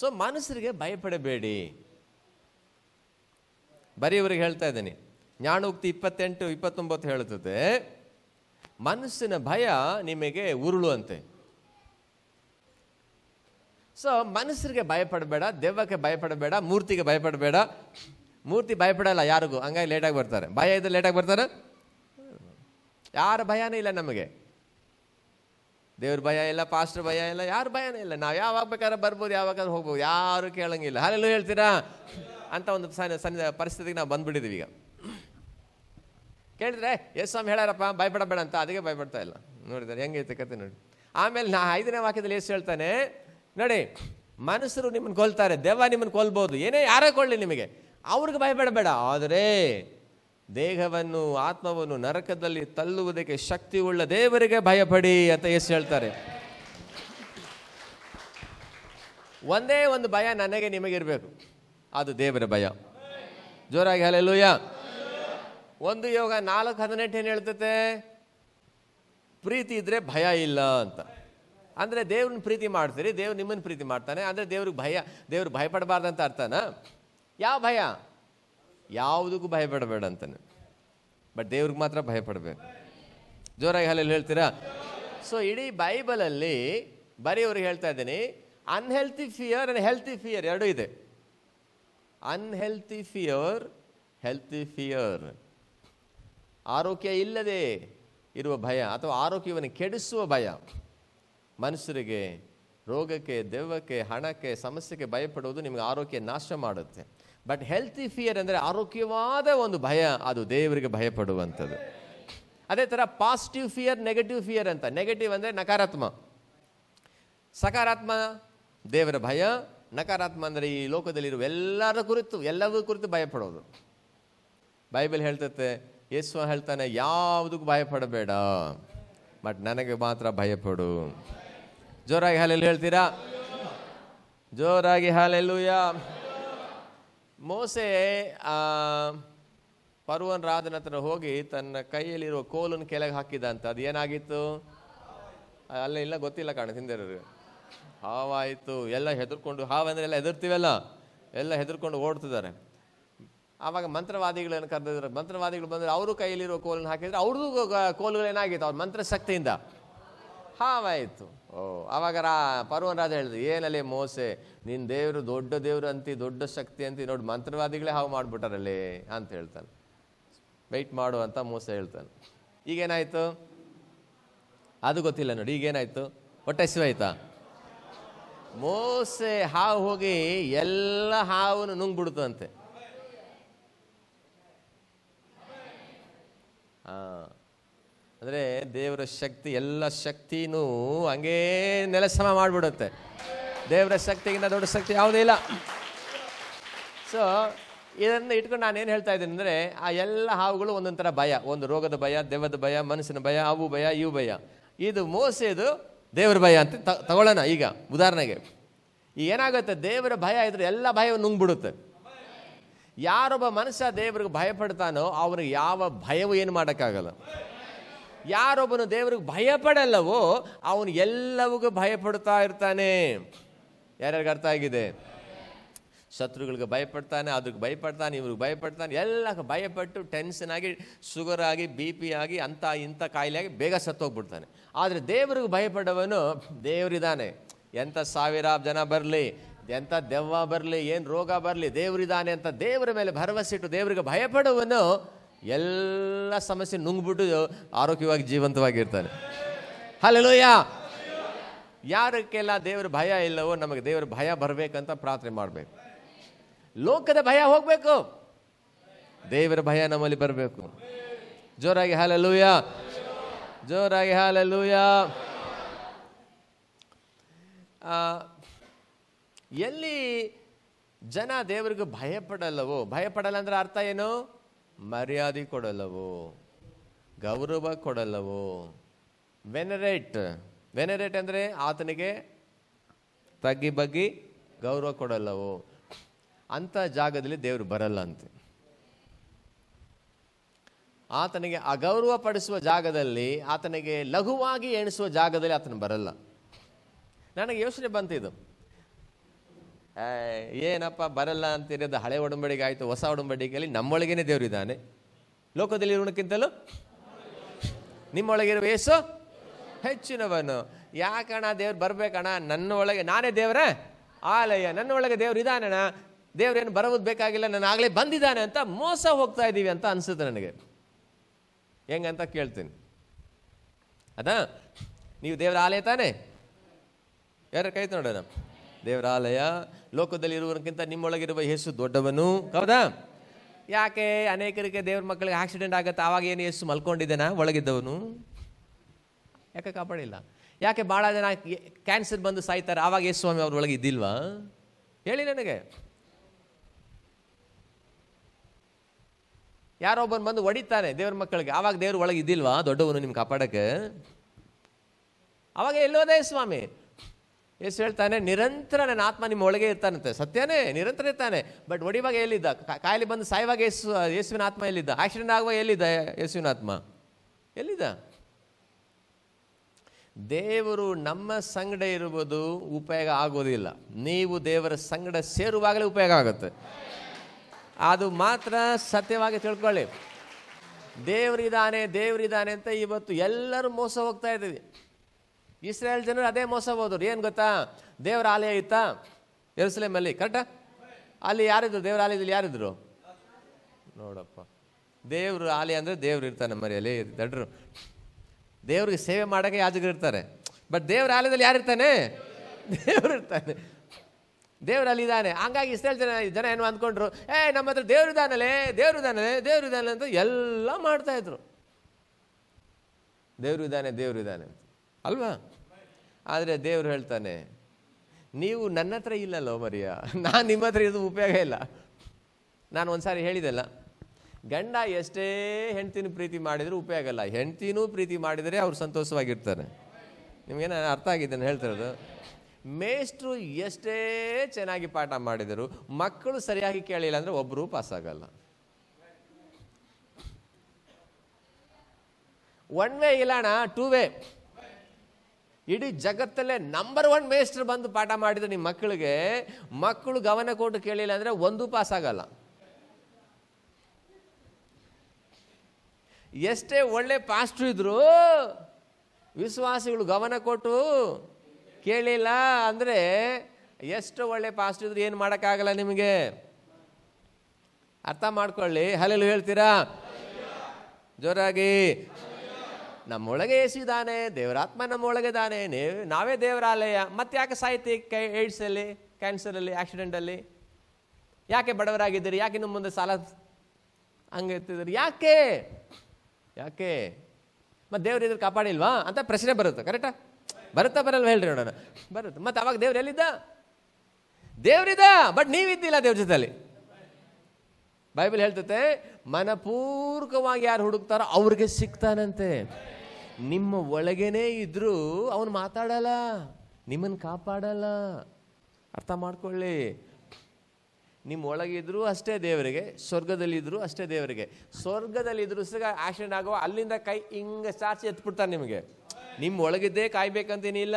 ಸೊ ಮನಸ್ಸರಿಗೆ ಭಯಪಡಬೇಡಿ ಬರೀ ಹೇಳ್ತಾ ಇದ್ದೀನಿ ಜ್ಞಾನೋಕ್ತಿ ಇಪ್ಪತ್ತೆಂಟು ಇಪ್ಪತ್ತೊಂಬತ್ತು ಹೇಳ್ತದೆ ಮನಸ್ಸಿನ ಭಯ ನಿಮಗೆ ಉರುಳು ಅಂತೆ ಸೊ ಮನಸ್ಸರಿಗೆ ಭಯಪಡಬೇಡ ದೆವ್ವಕ್ಕೆ ಭಯಪಡಬೇಡ ಮೂರ್ತಿಗೆ ಭಯಪಡಬೇಡ ಮೂರ್ತಿ ಭಯಪಡಲ್ಲ ಯಾರಿಗೂ ಹಂಗಾಗಿ ಲೇಟಾಗಿ ಬರ್ತಾರೆ ಭಯ ಇದ್ರೆ ಲೇಟಾಗಿ ಬರ್ತಾರೆ ಯಾರ ಭಯನೇ ಇಲ್ಲ ನಮಗೆ ದೇವ್ರ ಭಯ ಇಲ್ಲ ಪಾಸ್ಟ್ರ್ ಭಯ ಇಲ್ಲ ಯಾರು ಭಯನೇ ಇಲ್ಲ ನಾವು ಯಾವಾಗ ಬೇಕಾದ್ರೆ ಬರ್ಬೋದು ಯಾವಾಗಾದ್ರು ಹೋಗ್ಬೋದು ಯಾರು ಕೇಳಂಗಿಲ್ಲ ಹಾಲೆಲ್ಲೂ ಹೇಳ್ತೀರಾ ಅಂತ ಒಂದು ಸಣ್ಣ ಸಣ್ಣ ಪರಿಸ್ಥಿತಿಗೆ ನಾವು ಬಂದ್ಬಿಟ್ಟಿದ್ದೀವಿ ಈಗ ಕೇಳಿದ್ರೆ ಎಸ್ ಸ್ವಾಮಿ ಹೇಳಾರಪ್ಪ ಭಯಪಡಬೇಡ ಅಂತ ಅದಕ್ಕೆ ಭಯಪಡ್ತಾ ಇಲ್ಲ ನೋಡಿದ್ರೆ ಹೆಂಗೈತೆ ಕತೆ ನೋಡಿ ಆಮೇಲೆ ನಾ ಐದನೇ ವಾಕ್ಯದಲ್ಲಿ ಎಷ್ಟು ಹೇಳ್ತಾನೆ ನೋಡಿ ಮನುಷ್ಯರು ನಿಮ್ಮನ್ನು ಕೊಲ್ತಾರೆ ದೆವ್ವ ನಿಮ್ಮನ್ನು ಕೊಲ್ಬೋದು ಏನೇ ಯಾರೇ ಕೊಳ್ಳಿ ನಿಮಗೆ ಅವ್ರಿಗೆ ಭಯಪಡಬೇಡ ಆದರೆ ದೇಹವನ್ನು ಆತ್ಮವನ್ನು ನರಕದಲ್ಲಿ ತಲ್ಲುವುದಕ್ಕೆ ಶಕ್ತಿ ಉಳ್ಳ ದೇವರಿಗೆ ಭಯಪಡಿ ಅಂತ ಎಸ್ ಹೇಳ್ತಾರೆ ಒಂದೇ ಒಂದು ಭಯ ನನಗೆ ನಿಮಗಿರಬೇಕು ಅದು ದೇವರ ಭಯ ಜೋರಾಗಿ ಹಲಲೂಯ ಒಂದು ಯೋಗ ನಾಲ್ಕು ಹದಿನೆಂಟು ಏನು ಹೇಳ್ತತೆ ಪ್ರೀತಿ ಇದ್ರೆ ಭಯ ಇಲ್ಲ ಅಂತ ಅಂದರೆ ದೇವ್ರನ್ನ ಪ್ರೀತಿ ಮಾಡ್ತೀರಿ ದೇವ್ರು ನಿಮ್ಮನ್ನು ಪ್ರೀತಿ ಮಾಡ್ತಾನೆ ಅಂದರೆ ದೇವ್ರಿಗೆ ಭಯ ಭಯ ಭಯಪಡಬಾರ್ದಂತ ಅರ್ಥನಾ ಯಾವ ಭಯ ಯಾವುದಕ್ಕೂ ಭಯಪಡಬೇಡ ಅಂತಾನೆ ಬಟ್ ದೇವ್ರಿಗೆ ಮಾತ್ರ ಭಯಪಡಬೇಕು ಜೋರಾಗಿ ಹಾಲಲ್ಲಿ ಹೇಳ್ತೀರಾ ಸೊ ಇಡೀ ಬೈಬಲಲ್ಲಿ ಬರೀ ಅವ್ರಿಗೆ ಹೇಳ್ತಾ ಇದ್ದೀನಿ unhealthy fear and healthy fear ಎರಡೂ ಇದೆ ಅನ್ಹೆಲ್ತಿ ಫಿಯರ್ ಹೆಲ್ತಿ ಫಿಯರ್ ಆರೋಗ್ಯ ಇಲ್ಲದೆ ಇರುವ ಭಯ ಅಥವಾ ಆರೋಗ್ಯವನ್ನು ಕೆಡಿಸುವ ಭಯ ಮನುಷ್ಯರಿಗೆ ರೋಗಕ್ಕೆ ದೆವ್ವಕ್ಕೆ ಹಣಕ್ಕೆ ಸಮಸ್ಯೆಗೆ ಭಯಪಡುವುದು ನಿಮಗೆ ಆರೋಗ್ಯ ನಾಶ ಮಾಡುತ್ತೆ ಬಟ್ ಹೆಲ್ತಿ ಫಿಯರ್ ಅಂದರೆ ಆರೋಗ್ಯವಾದ ಒಂದು ಭಯ ಅದು ದೇವರಿಗೆ ಭಯಪಡುವಂಥದ್ದು ಅದೇ ಥರ ಪಾಸಿಟಿವ್ ಫಿಯರ್ ನೆಗೆಟಿವ್ ಫಿಯರ್ ಅಂತ ನೆಗೆಟಿವ್ ಅಂದರೆ ನಕಾರಾತ್ಮ ಸಕಾರಾತ್ಮ ದೇವರ ಭಯ ನಕಾರಾತ್ಮ ಅಂದರೆ ಈ ಲೋಕದಲ್ಲಿರುವ ಎಲ್ಲರ ಕುರಿತು ಎಲ್ಲವೂ ಕುರಿತು ಭಯಪಡೋದು ಬೈಬಲ್ ಹೇಳ್ತತೆ ಯೇಸು ಹೇಳ್ತಾನೆ ಯಾವುದಕ್ಕೂ ಭಯಪಡಬೇಡ ಬಟ್ ನನಗೆ ಮಾತ್ರ ಭಯಪಡು ಜೋರಾಗಿ ಹಾಲೆಲ್ಲೂ ಹೇಳ್ತೀರಾ ಜೋರಾಗಿ ಯಾ ಮೋಸೆ ಆ ಪರ್ವನ್ ರಾಜನ ಹತ್ರ ಹೋಗಿ ತನ್ನ ಕೈಯಲ್ಲಿರುವ ಕೋಲನ್ನು ಕೆಳಗೆ ಹಾಕಿದ ಅಂತ ಅದು ಏನಾಗಿತ್ತು ಅಲ್ಲ ಇಲ್ಲ ಗೊತ್ತಿಲ್ಲ ಕಾಣ ಹಿಂದಿರೋರು ಹಾವಾಯಿತು ಎಲ್ಲ ಹೆದರ್ಕೊಂಡು ಹಾವಂದ್ರೆ ಎಲ್ಲ ಹೆದರ್ತೀವಲ್ಲ ಎಲ್ಲ ಹೆದರ್ಕೊಂಡು ಓಡ್ತಿದ್ದಾರೆ ಆವಾಗ ಮಂತ್ರವಾದಿಗಳನ್ನು ಕರೆದಿದ್ರು ಮಂತ್ರವಾದಿಗಳು ಬಂದರೆ ಅವರು ಕೈಯಲ್ಲಿರುವ ಕೋಲನ್ನು ಹಾಕಿದರೆ ಅವ್ರದ್ದು ಕೋಲುಗಳು ಏನಾಗಿತ್ತು ಅವ್ರ ಶಕ್ತಿಯಿಂದ ಹಾವಾಯಿತು ಓ ಆವಾಗ ರಾ ಪರ್ವನ್ ರಾಜ ಹೇಳಿದ್ರು ಏನಲ್ಲಿ ಮೋಸೆ ನಿನ್ನ ದೇವರು ದೊಡ್ಡ ದೇವರು ಅಂತಿ ದೊಡ್ಡ ಶಕ್ತಿ ಅಂತಿ ನೋಡಿ ಮಂತ್ರವಾದಿಗಳೇ ಹಾವು ಮಾಡಿಬಿಟ್ಟಾರಲ್ಲಿ ಅಂತ ಹೇಳ್ತಾನೆ ವೆಯ್ಟ್ ಮಾಡು ಅಂತ ಮೋಸ ಹೇಳ್ತಾನೆ ಈಗೇನಾಯಿತು ಅದು ಗೊತ್ತಿಲ್ಲ ನೋಡಿ ಈಗೇನಾಯಿತು ಹೊಟ್ಟೆ ಆಯ್ತಾ ಮೋಸೆ ಹಾವು ಹೋಗಿ ಎಲ್ಲ ಹಾವನ್ನು ಬಿಡ್ತು ಅಂತೆ ಹಾಂ ಅಂದರೆ ದೇವರ ಶಕ್ತಿ ಎಲ್ಲ ಶಕ್ತಿನೂ ಹಂಗೇ ನೆಲಸಮ ಮಾಡಿಬಿಡುತ್ತೆ ದೇವರ ಶಕ್ತಿಗಿಂತ ದೊಡ್ಡ ಶಕ್ತಿ ಯಾವುದೇ ಇಲ್ಲ ಸೊ ಇದನ್ನು ಇಟ್ಕೊಂಡು ನಾನು ಏನು ಹೇಳ್ತಾ ಇದ್ದೀನಿ ಅಂದರೆ ಆ ಎಲ್ಲ ಹಾವುಗಳು ಒಂದೊಂದು ಥರ ಭಯ ಒಂದು ರೋಗದ ಭಯ ದೇವದ ಭಯ ಮನಸ್ಸಿನ ಭಯ ಅವು ಭಯ ಇವು ಭಯ ಇದು ಇದು ದೇವರ ಭಯ ಅಂತ ತಗೊಳ್ಳೋಣ ಈಗ ಉದಾಹರಣೆಗೆ ಏನಾಗುತ್ತೆ ದೇವರ ಭಯ ಇದ್ರೆ ಎಲ್ಲ ಭಯ ನುಂಗ್ಬಿಡುತ್ತೆ ಯಾರೊಬ್ಬ ಮನುಷ್ಯ ದೇವ್ರಿಗೆ ಭಯಪಡ್ತಾನೋ ಅವ್ರಿಗೆ ಯಾವ ಭಯವೂ ಏನು ಮಾಡೋಕ್ಕಾಗಲ್ಲ ಯಾರೊಬ್ಬನು ದೇವರಿಗೆ ಭಯಪಡಲ್ಲವೋ ಅವನು ಎಲ್ಲವೂ ಭಯಪಡ್ತಾ ಇರ್ತಾನೆ ಯಾರ್ಯಾರಿಗೆ ಅರ್ಥ ಆಗಿದೆ ಶತ್ರುಗಳಿಗೆ ಭಯಪಡ್ತಾನೆ ಅದಕ್ಕೆ ಭಯಪಡ್ತಾನೆ ಇವ್ರಿಗೆ ಭಯಪಡ್ತಾನೆ ಎಲ್ಲ ಭಯಪಟ್ಟು ಟೆನ್ಷನ್ ಆಗಿ ಶುಗರ್ ಆಗಿ ಬಿ ಪಿ ಆಗಿ ಅಂಥ ಇಂಥ ಕಾಯಿಲೆ ಆಗಿ ಬೇಗ ಸತ್ತೋಗ್ಬಿಡ್ತಾನೆ ಆದರೆ ದೇವ್ರಿಗೆ ಭಯಪಡವನು ದೇವರಿದ್ದಾನೆ ಎಂಥ ಸಾವಿರಾರು ಜನ ಬರಲಿ ಎಂಥ ದೆವ್ವ ಬರಲಿ ಏನು ರೋಗ ಬರಲಿ ದೇವರಿದ್ದಾನೆ ಅಂತ ದೇವರ ಮೇಲೆ ಭರವಸೆ ಇಟ್ಟು ದೇವರಿಗೆ ಭಯಪಡುವನು ಎಲ್ಲ ಸಮಸ್ಯೆ ನುಂಗ್ಬಿಟ್ಟು ಆರೋಗ್ಯವಾಗಿ ಜೀವಂತವಾಗಿರ್ತಾನೆ ಹಲಲೋಯ ಯಾರಕ್ಕೆಲ್ಲ ದೇವರ ಭಯ ಇಲ್ಲವೋ ನಮಗೆ ದೇವರ ಭಯ ಬರಬೇಕಂತ ಪ್ರಾರ್ಥನೆ ಮಾಡಬೇಕು ಲೋಕದ ಭಯ ಹೋಗಬೇಕು ದೇವರ ಭಯ ನಮ್ಮಲ್ಲಿ ಬರಬೇಕು ಜೋರಾಗಿ ಹಾಲಲ್ಲೂಯ ಜೋರಾಗಿ ಹಾಲಲ್ಲೂಯ ಎಲ್ಲಿ ಜನ ದೇವರಿಗೂ ಭಯಪಡಲ್ಲವೋ ಭಯಪಡಲ್ಲ ಅಂದ್ರೆ ಅರ್ಥ ಏನು ಮರ್ಯಾದೆ ಕೊಡಲವು ಗೌರವ ಕೊಡಲ್ಲವೋ ವೆನರೇಟ್ ವೆನರೇಟ್ ಅಂದರೆ ಆತನಿಗೆ ತಗ್ಗಿ ಬಗ್ಗಿ ಗೌರವ ಕೊಡಲ್ಲವು ಅಂಥ ಜಾಗದಲ್ಲಿ ದೇವರು ಬರಲ್ಲ ಅಂತೆ ಆತನಿಗೆ ಅಗೌರವ ಪಡಿಸುವ ಜಾಗದಲ್ಲಿ ಆತನಿಗೆ ಲಘುವಾಗಿ ಎಣಿಸುವ ಜಾಗದಲ್ಲಿ ಆತನು ಬರಲ್ಲ ನನಗೆ ಯೋಚನೆ ಬಂತಿದ್ದು ಏನಪ್ಪ ಬರಲ್ಲ ಅಂತಿರೋದು ಹಳೆ ಒಡಂಬಡಿಗೆ ಆಯಿತು ಹೊಸ ಒಡಂಬಡಿಕೆಯಲ್ಲಿ ನಮ್ಮೊಳಗೇನೆ ದೇವರಿದ್ದಾನೆ ಲೋಕದಲ್ಲಿ ಇರೋಣಕ್ಕಿಂತಲೂ ನಿಮ್ಮೊಳಗಿರುವ ಏಸು ಹೆಚ್ಚಿನವನು ಯಾಕಣ ದೇವ್ರು ಬರ್ಬೇಕಣ ನನ್ನ ಒಳಗೆ ನಾನೇ ದೇವ್ರ ಆಲಯ ನನ್ನ ಒಳಗೆ ದೇವ್ರು ಇದಾನಣ ದೇವ್ರೇನು ಬರೋದು ಬೇಕಾಗಿಲ್ಲ ನಾನು ಆಗಲೇ ಬಂದಿದ್ದಾನೆ ಅಂತ ಮೋಸ ಹೋಗ್ತಾ ಇದ್ದೀವಿ ಅಂತ ಅನಿಸುತ್ತೆ ನನಗೆ ಹೆಂಗಂತ ಕೇಳ್ತೀನಿ ಅದಾ ನೀವು ದೇವ್ರ ಆಲಯ ತಾನೇ ಯಾರ ಕೈತ ನೋಡೋಣ ದೇವರ ಲೋಕದಲ್ಲಿ ಲೋಕದಲ್ಲಿರುವಕ್ಕಿಂತ ನಿಮ್ಮೊಳಗಿರುವ ಯೇಸು ದೊಡ್ಡವನು ಹೌದಾ ಯಾಕೆ ಅನೇಕರಿಗೆ ದೇವ್ರ ಮಕ್ಕಳಿಗೆ ಆಕ್ಸಿಡೆಂಟ್ ಆಗುತ್ತೆ ಆವಾಗ ಏನು ಯೇಸು ಮಲ್ಕೊಂಡಿದ್ದೇನಾ ಒಳಗಿದ್ದವನು ಯಾಕೆ ಕಾಪಾಡಿಲ್ಲ ಯಾಕೆ ಭಾಳ ಜನ ಕ್ಯಾನ್ಸರ್ ಬಂದು ಸಾಯ್ತಾರೆ ಆವಾಗ ಯೇಸು ಸ್ವಾಮಿ ಅವ್ರ ಒಳಗೆ ಇದ್ದಿಲ್ವಾ ಹೇಳಿ ನನಗೆ ಯಾರೊಬ್ಬನು ಬಂದು ಹೊಡಿತಾನೆ ದೇವ್ರ ಮಕ್ಕಳಿಗೆ ಆವಾಗ ದೇವ್ರ ಒಳಗೆ ಇದ್ದಿಲ್ವಾ ದೊಡ್ಡವನು ನಿಮ್ಗೆ ಕಾಪಾಡಕ್ಕೆ ಅವಾಗ ಎಲ್ಲೋದೇ ಸ್ವಾಮಿ ಯೇಸು ಹೇಳ್ತಾನೆ ನಿರಂತರ ನನ್ನ ಆತ್ಮ ನಿಮ್ಮ ಒಳಗೆ ಇರ್ತಾನಂತೆ ಸತ್ಯನೇ ನಿರಂತರ ಇರ್ತಾನೆ ಬಟ್ ಒಡಿವಾಗ ಎಲ್ಲಿದ್ದ ಕಾಯಿಲೆ ಬಂದು ಸಾಯುವಾಗ ಯೇಸು ಯೇಸುವಿನ ಆತ್ಮ ಎಲ್ಲಿದ್ದ ಆಕ್ಸಿಡೆಂಟ್ ಆಗುವಾಗ ಎಲ್ಲಿದ್ದ ಯೇಸುವಿನ ಆತ್ಮ ಎಲ್ಲಿದ್ದ ದೇವರು ನಮ್ಮ ಸಂಗಡ ಇರುವುದು ಉಪಯೋಗ ಆಗೋದಿಲ್ಲ ನೀವು ದೇವರ ಸಂಗಡ ಸೇರುವಾಗಲೇ ಉಪಯೋಗ ಆಗುತ್ತೆ ಅದು ಮಾತ್ರ ಸತ್ಯವಾಗಿ ತಿಳ್ಕೊಳ್ಳಿ ದೇವರಿದ್ದಾನೆ ದೇವರಿದ್ದಾನೆ ಅಂತ ಇವತ್ತು ಎಲ್ಲರೂ ಮೋಸ ಹೋಗ್ತಾ ಇದ್ದೀವಿ ಇಸ್ರೇಲ್ ಜನರು ಅದೇ ಮೋಸ ಹೋದ್ರು ಏನು ಗೊತ್ತಾ ದೇವರ ಆಲಯ ಇತ್ತಾ ಎರುಸಲೇಮಲ್ಲಿ ಕರೆಕ್ಟಾ ಅಲ್ಲಿ ಯಾರಿದ್ರು ದೇವರ ಆಲಯದಲ್ಲಿ ಯಾರಿದ್ರು ನೋಡಪ್ಪ ದೇವರು ಆಲಯ ಅಂದರೆ ದೇವ್ರು ಇರ್ತಾನೆ ಮರಿಯಲ್ಲಿ ದಡ್ರು ದೇವ್ರಿಗೆ ಸೇವೆ ಮಾಡೋಕೆ ಯಾಜಗರು ಇರ್ತಾರೆ ಬಟ್ ದೇವ್ರ ಆಲಯದಲ್ಲಿ ಯಾರಿರ್ತಾನೆ ದೇವ್ರು ಇರ್ತಾನೆ ಅಲ್ಲಿ ಇದ್ದಾನೆ ಹಂಗಾಗಿ ಇಸ್ರೇಲ್ ಜನ ಜನ ಏನು ಅಂದ್ಕೊಂಡ್ರು ಏ ನಮ್ಮ ಹತ್ರ ಇದಾನೆ ದೇವ್ರು ಇದ್ದಾನೆ ಅಂತ ಎಲ್ಲ ಮಾಡ್ತಾಯಿದ್ರು ದೇವ್ರು ಇದ್ದಾನೆ ಅಲ್ವಾ ಆದರೆ ದೇವರು ಹೇಳ್ತಾನೆ ನೀವು ನನ್ನ ಹತ್ರ ಇಲ್ಲಲ್ಲೋ ಮರಿಯ ನಾನು ನಿಮ್ಮ ಹತ್ರ ಇದು ಉಪಯೋಗ ಇಲ್ಲ ನಾನು ಒಂದು ಸಾರಿ ಹೇಳಿದೆಲ್ಲ ಗಂಡ ಎಷ್ಟೇ ಹೆಂಡ್ತಿನೂ ಪ್ರೀತಿ ಮಾಡಿದರೂ ಉಪಯೋಗ ಇಲ್ಲ ಹೆಂಡ್ತಿನೂ ಪ್ರೀತಿ ಮಾಡಿದರೆ ಅವ್ರು ಸಂತೋಷವಾಗಿರ್ತಾರೆ ನಿಮಗೇನ ಅರ್ಥ ಆಗಿದ್ದೇನೆ ಹೇಳ್ತಿರೋದು ಮೇಷ್ಟ್ರು ಎಷ್ಟೇ ಚೆನ್ನಾಗಿ ಪಾಠ ಮಾಡಿದರು ಮಕ್ಕಳು ಸರಿಯಾಗಿ ಕೇಳಿಲ್ಲ ಅಂದರೆ ಒಬ್ಬರು ಆಗಲ್ಲ ಒನ್ ವೇ ಇಲ್ಲಣ್ಣ ಟೂ ವೇ ಇಡೀ ಜಗತ್ತಲ್ಲೇ ನಂಬರ್ ಒನ್ ಮೇಸ್ಟ್ರ್ ಬಂದು ಪಾಠ ಮಾಡಿದ ನಿಮ್ಮ ಮಕ್ಕಳಿಗೆ ಮಕ್ಕಳು ಗಮನ ಕೊಟ್ಟು ಕೇಳಿಲ್ಲ ಅಂದರೆ ಒಂದು ಪಾಸ್ ಆಗಲ್ಲ ಎಷ್ಟೇ ಒಳ್ಳೆ ಪಾಸ್ಟ್ರು ಇದ್ರು ವಿಶ್ವಾಸಿಗಳು ಗಮನ ಕೊಟ್ಟು ಕೇಳಿಲ್ಲ ಅಂದರೆ ಎಷ್ಟು ಒಳ್ಳೆ ಪಾಸ್ಟ್ ಇದ್ರು ಏನು ಮಾಡೋಕ್ಕಾಗಲ್ಲ ನಿಮಗೆ ಅರ್ಥ ಮಾಡ್ಕೊಳ್ಳಿ ಹಲಲು ಹೇಳ್ತೀರಾ ಜೋರಾಗಿ ನಮ್ಮೊಳಗೆ ಇದ್ದಾನೆ ದೇವರಾತ್ಮ ನಮ್ಮೊಳಗೆ ದಾನೆ ನಾವೇ ದೇವರಾಲಯ ಮತ್ತೆ ಯಾಕೆ ಸಾಹಿತ್ಯ ಕೈ ಏಡ್ಸಲ್ಲಿ ಕ್ಯಾನ್ಸರಲ್ಲಿ ಆಕ್ಸಿಡೆಂಟಲ್ಲಿ ಯಾಕೆ ಬಡವರಾಗಿದ್ದೀರಿ ಯಾಕೆ ನಿಮ್ಮ ಮುಂದೆ ಸಾಲ ಹಂಗೆ ಇರ್ತಿದ್ದೀರಿ ಯಾಕೆ ಯಾಕೆ ಮತ್ತು ದೇವ್ರು ಇದ್ರೆ ಕಾಪಾಡಿಲ್ವಾ ಅಂತ ಪ್ರಶ್ನೆ ಬರುತ್ತೆ ಕರೆಕ್ಟಾ ಬರುತ್ತಾ ಬರಲ್ವ ಹೇಳ್ರಿ ನೋಡೋಣ ಬರುತ್ತೆ ಮತ್ತು ಅವಾಗ ದೇವ್ರು ಎಲ್ಲಿದ್ದ ದೇವ್ರಿದ್ದ ಬಟ್ ನೀವಿದ್ದಿಲ್ಲ ದೇವ್ರ ಜೊತೆಯಲ್ಲಿ ಬೈಬಲ್ ಹೇಳ್ತತೆ ಮನಪೂರ್ವಕವಾಗಿ ಯಾರು ಹುಡುಕ್ತಾರೋ ಅವ್ರಿಗೆ ಸಿಗ್ತಾನಂತೆ ನಿಮ್ಮ ಒಳಗೇನೆ ಇದ್ರೂ ಅವನು ಮಾತಾಡಲ್ಲ ನಿಮ್ಮನ್ನು ಕಾಪಾಡಲ್ಲ ಅರ್ಥ ಮಾಡ್ಕೊಳ್ಳಿ ನಿಮ್ಮ ಒಳಗಿದ್ರೂ ಅಷ್ಟೇ ದೇವರಿಗೆ ಸ್ವರ್ಗದಲ್ಲಿದ್ದರೂ ಅಷ್ಟೇ ದೇವರಿಗೆ ಸ್ವರ್ಗದಲ್ಲಿದ್ದರೂ ಸಹ ಆಕ್ಸಿಡೆಂಟ್ ಆಗುವ ಅಲ್ಲಿಂದ ಕೈ ಹಿಂಗೆ ಚಾರ್ಜ್ ಎತ್ಬಿಡ್ತಾನೆ ನಿಮಗೆ ನಿಮ್ಮ ಒಳಗಿದ್ದೇ ಕಾಯ್ಬೇಕಂತೇನಿಲ್ಲ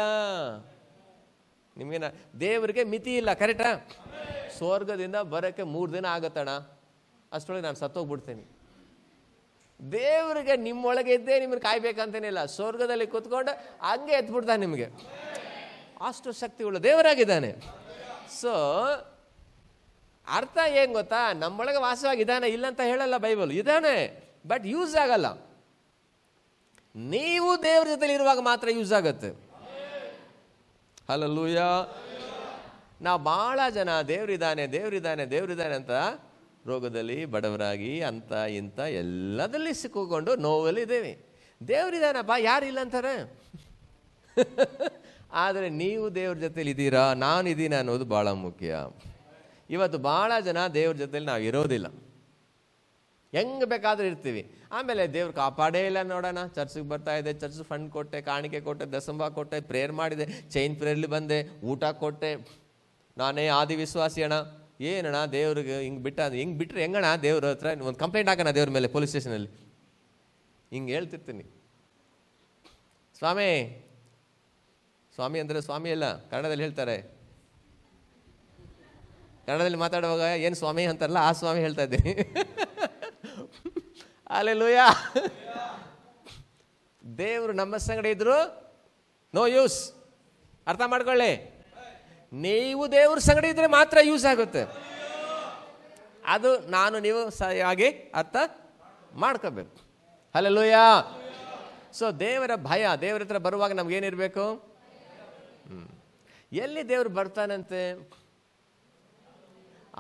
ನಿಮಗೇನ ದೇವರಿಗೆ ಮಿತಿ ಇಲ್ಲ ಕರೆಕ್ಟಾ ಸ್ವರ್ಗದಿಂದ ಬರೋಕ್ಕೆ ಮೂರು ದಿನ ಆಗತ್ತಣ್ಣ ಅಷ್ಟರೊಳಗೆ ನಾನು ಸತ್ತೋಗ್ಬಿಡ್ತೇನೆ ದೇವರಿಗೆ ನಿಮ್ಮೊಳಗೆ ಇದ್ದೇ ನಿಮ್ಗೆ ಕಾಯ್ಬೇಕಂತೇನಿಲ್ಲ ಸ್ವರ್ಗದಲ್ಲಿ ಕೂತ್ಕೊಂಡು ಹಂಗೆ ಎತ್ಬಿಡ್ತಾನೆ ನಿಮಗೆ ಅಷ್ಟು ಶಕ್ತಿ ಉಳ್ಳ ದೇವರಾಗಿದ್ದಾನೆ ಸೊ ಅರ್ಥ ಏನು ಗೊತ್ತಾ ನಮ್ಮೊಳಗೆ ವಾಸವಾಗಿ ಇದಾನೆ ಇಲ್ಲ ಅಂತ ಹೇಳಲ್ಲ ಬೈಬಲ್ ಇದಾನೆ ಬಟ್ ಯೂಸ್ ಆಗಲ್ಲ ನೀವು ದೇವ್ರ ಜೊತೆಲಿ ಇರುವಾಗ ಮಾತ್ರ ಯೂಸ್ ಆಗುತ್ತೆ ಹಲೋ ಲೂಯ ನಾವು ಭಾಳ ಜನ ದೇವರಿದ್ದಾನೆ ದೇವರಿದ್ದಾನೆ ದೇವರಿದ್ದಾನೆ ಅಂತ ರೋಗದಲ್ಲಿ ಬಡವರಾಗಿ ಅಂತ ಇಂಥ ಎಲ್ಲದಲ್ಲಿ ಸಿಕ್ಕೊಂಡು ನೋವಲ್ಲಿ ಇದ್ದೇವೆ ಯಾರು ಇಲ್ಲ ಅಂತಾರೆ ಆದರೆ ನೀವು ದೇವ್ರ ಜೊತೇಲಿ ಇದ್ದೀರಾ ನಾನು ಇದ್ದೀನಿ ಅನ್ನೋದು ಭಾಳ ಮುಖ್ಯ ಇವತ್ತು ಭಾಳ ಜನ ದೇವ್ರ ಜೊತೇಲಿ ನಾವು ಇರೋದಿಲ್ಲ ಹೆಂಗೆ ಬೇಕಾದರೂ ಇರ್ತೀವಿ ಆಮೇಲೆ ದೇವ್ರು ಕಾಪಾಡೇ ಇಲ್ಲ ನೋಡೋಣ ಚರ್ಚಿಗೆ ಬರ್ತಾ ಇದೆ ಚರ್ಚ್ ಫಂಡ್ ಕೊಟ್ಟೆ ಕಾಣಿಕೆ ಕೊಟ್ಟೆ ದಸಂಬ ಕೊಟ್ಟೆ ಪ್ರೇಯರ್ ಮಾಡಿದೆ ಚೈನ್ ಪ್ರೇಯರ್ಲಿ ಬಂದೆ ಊಟ ಕೊಟ್ಟೆ ನಾನೇ ಆದಿ ವಿಶ್ವಾಸಿ ಅಣ್ಣ ಏನಣ್ಣ ದೇವ್ರಿಗೆ ಹಿಂಗೆ ಬಿಟ್ಟ ಹಿಂಗೆ ಬಿಟ್ಟರೆ ಹೆಂಗಣ್ಣ ದೇವ್ರ ಹತ್ರ ಒಂದು ಕಂಪ್ಲೇಂಟ್ ಹಾಕೋಣ ದೇವ್ರ ಮೇಲೆ ಪೊಲೀಸ್ ಸ್ಟೇಷನಲ್ಲಿ ಹಿಂಗೆ ಹೇಳ್ತಿರ್ತೀನಿ ಸ್ವಾಮಿ ಸ್ವಾಮಿ ಅಂದರೆ ಸ್ವಾಮಿ ಅಲ್ಲ ಕನ್ನಡದಲ್ಲಿ ಹೇಳ್ತಾರೆ ಕನ್ನಡದಲ್ಲಿ ಮಾತಾಡುವಾಗ ಏನು ಸ್ವಾಮಿ ಅಂತಾರಲ್ಲ ಆ ಸ್ವಾಮಿ ಹೇಳ್ತಾ ಇದ್ದೀನಿ ಅಲೆ ಲೂಯ ದೇವರು ನಮ್ಮ ಸಂಗಡಿ ಇದ್ರು ನೋ ಯೂಸ್ ಅರ್ಥ ಮಾಡ್ಕೊಳ್ಳಿ ನೀವು ದೇವ್ರ ಸಂಗಡ ಇದ್ರೆ ಮಾತ್ರ ಯೂಸ್ ಆಗುತ್ತೆ ಅದು ನಾನು ನೀವು ಸರಿಯಾಗಿ ಅರ್ಥ ಮಾಡ್ಕೋಬೇಕು ಲೋಯ ಸೊ ದೇವರ ಭಯ ದೇವರ ಹತ್ರ ಬರುವಾಗ ನಮ್ಗೇನಿರಬೇಕು ಹ್ಞೂ ಎಲ್ಲಿ ದೇವರು ಬರ್ತಾನಂತೆ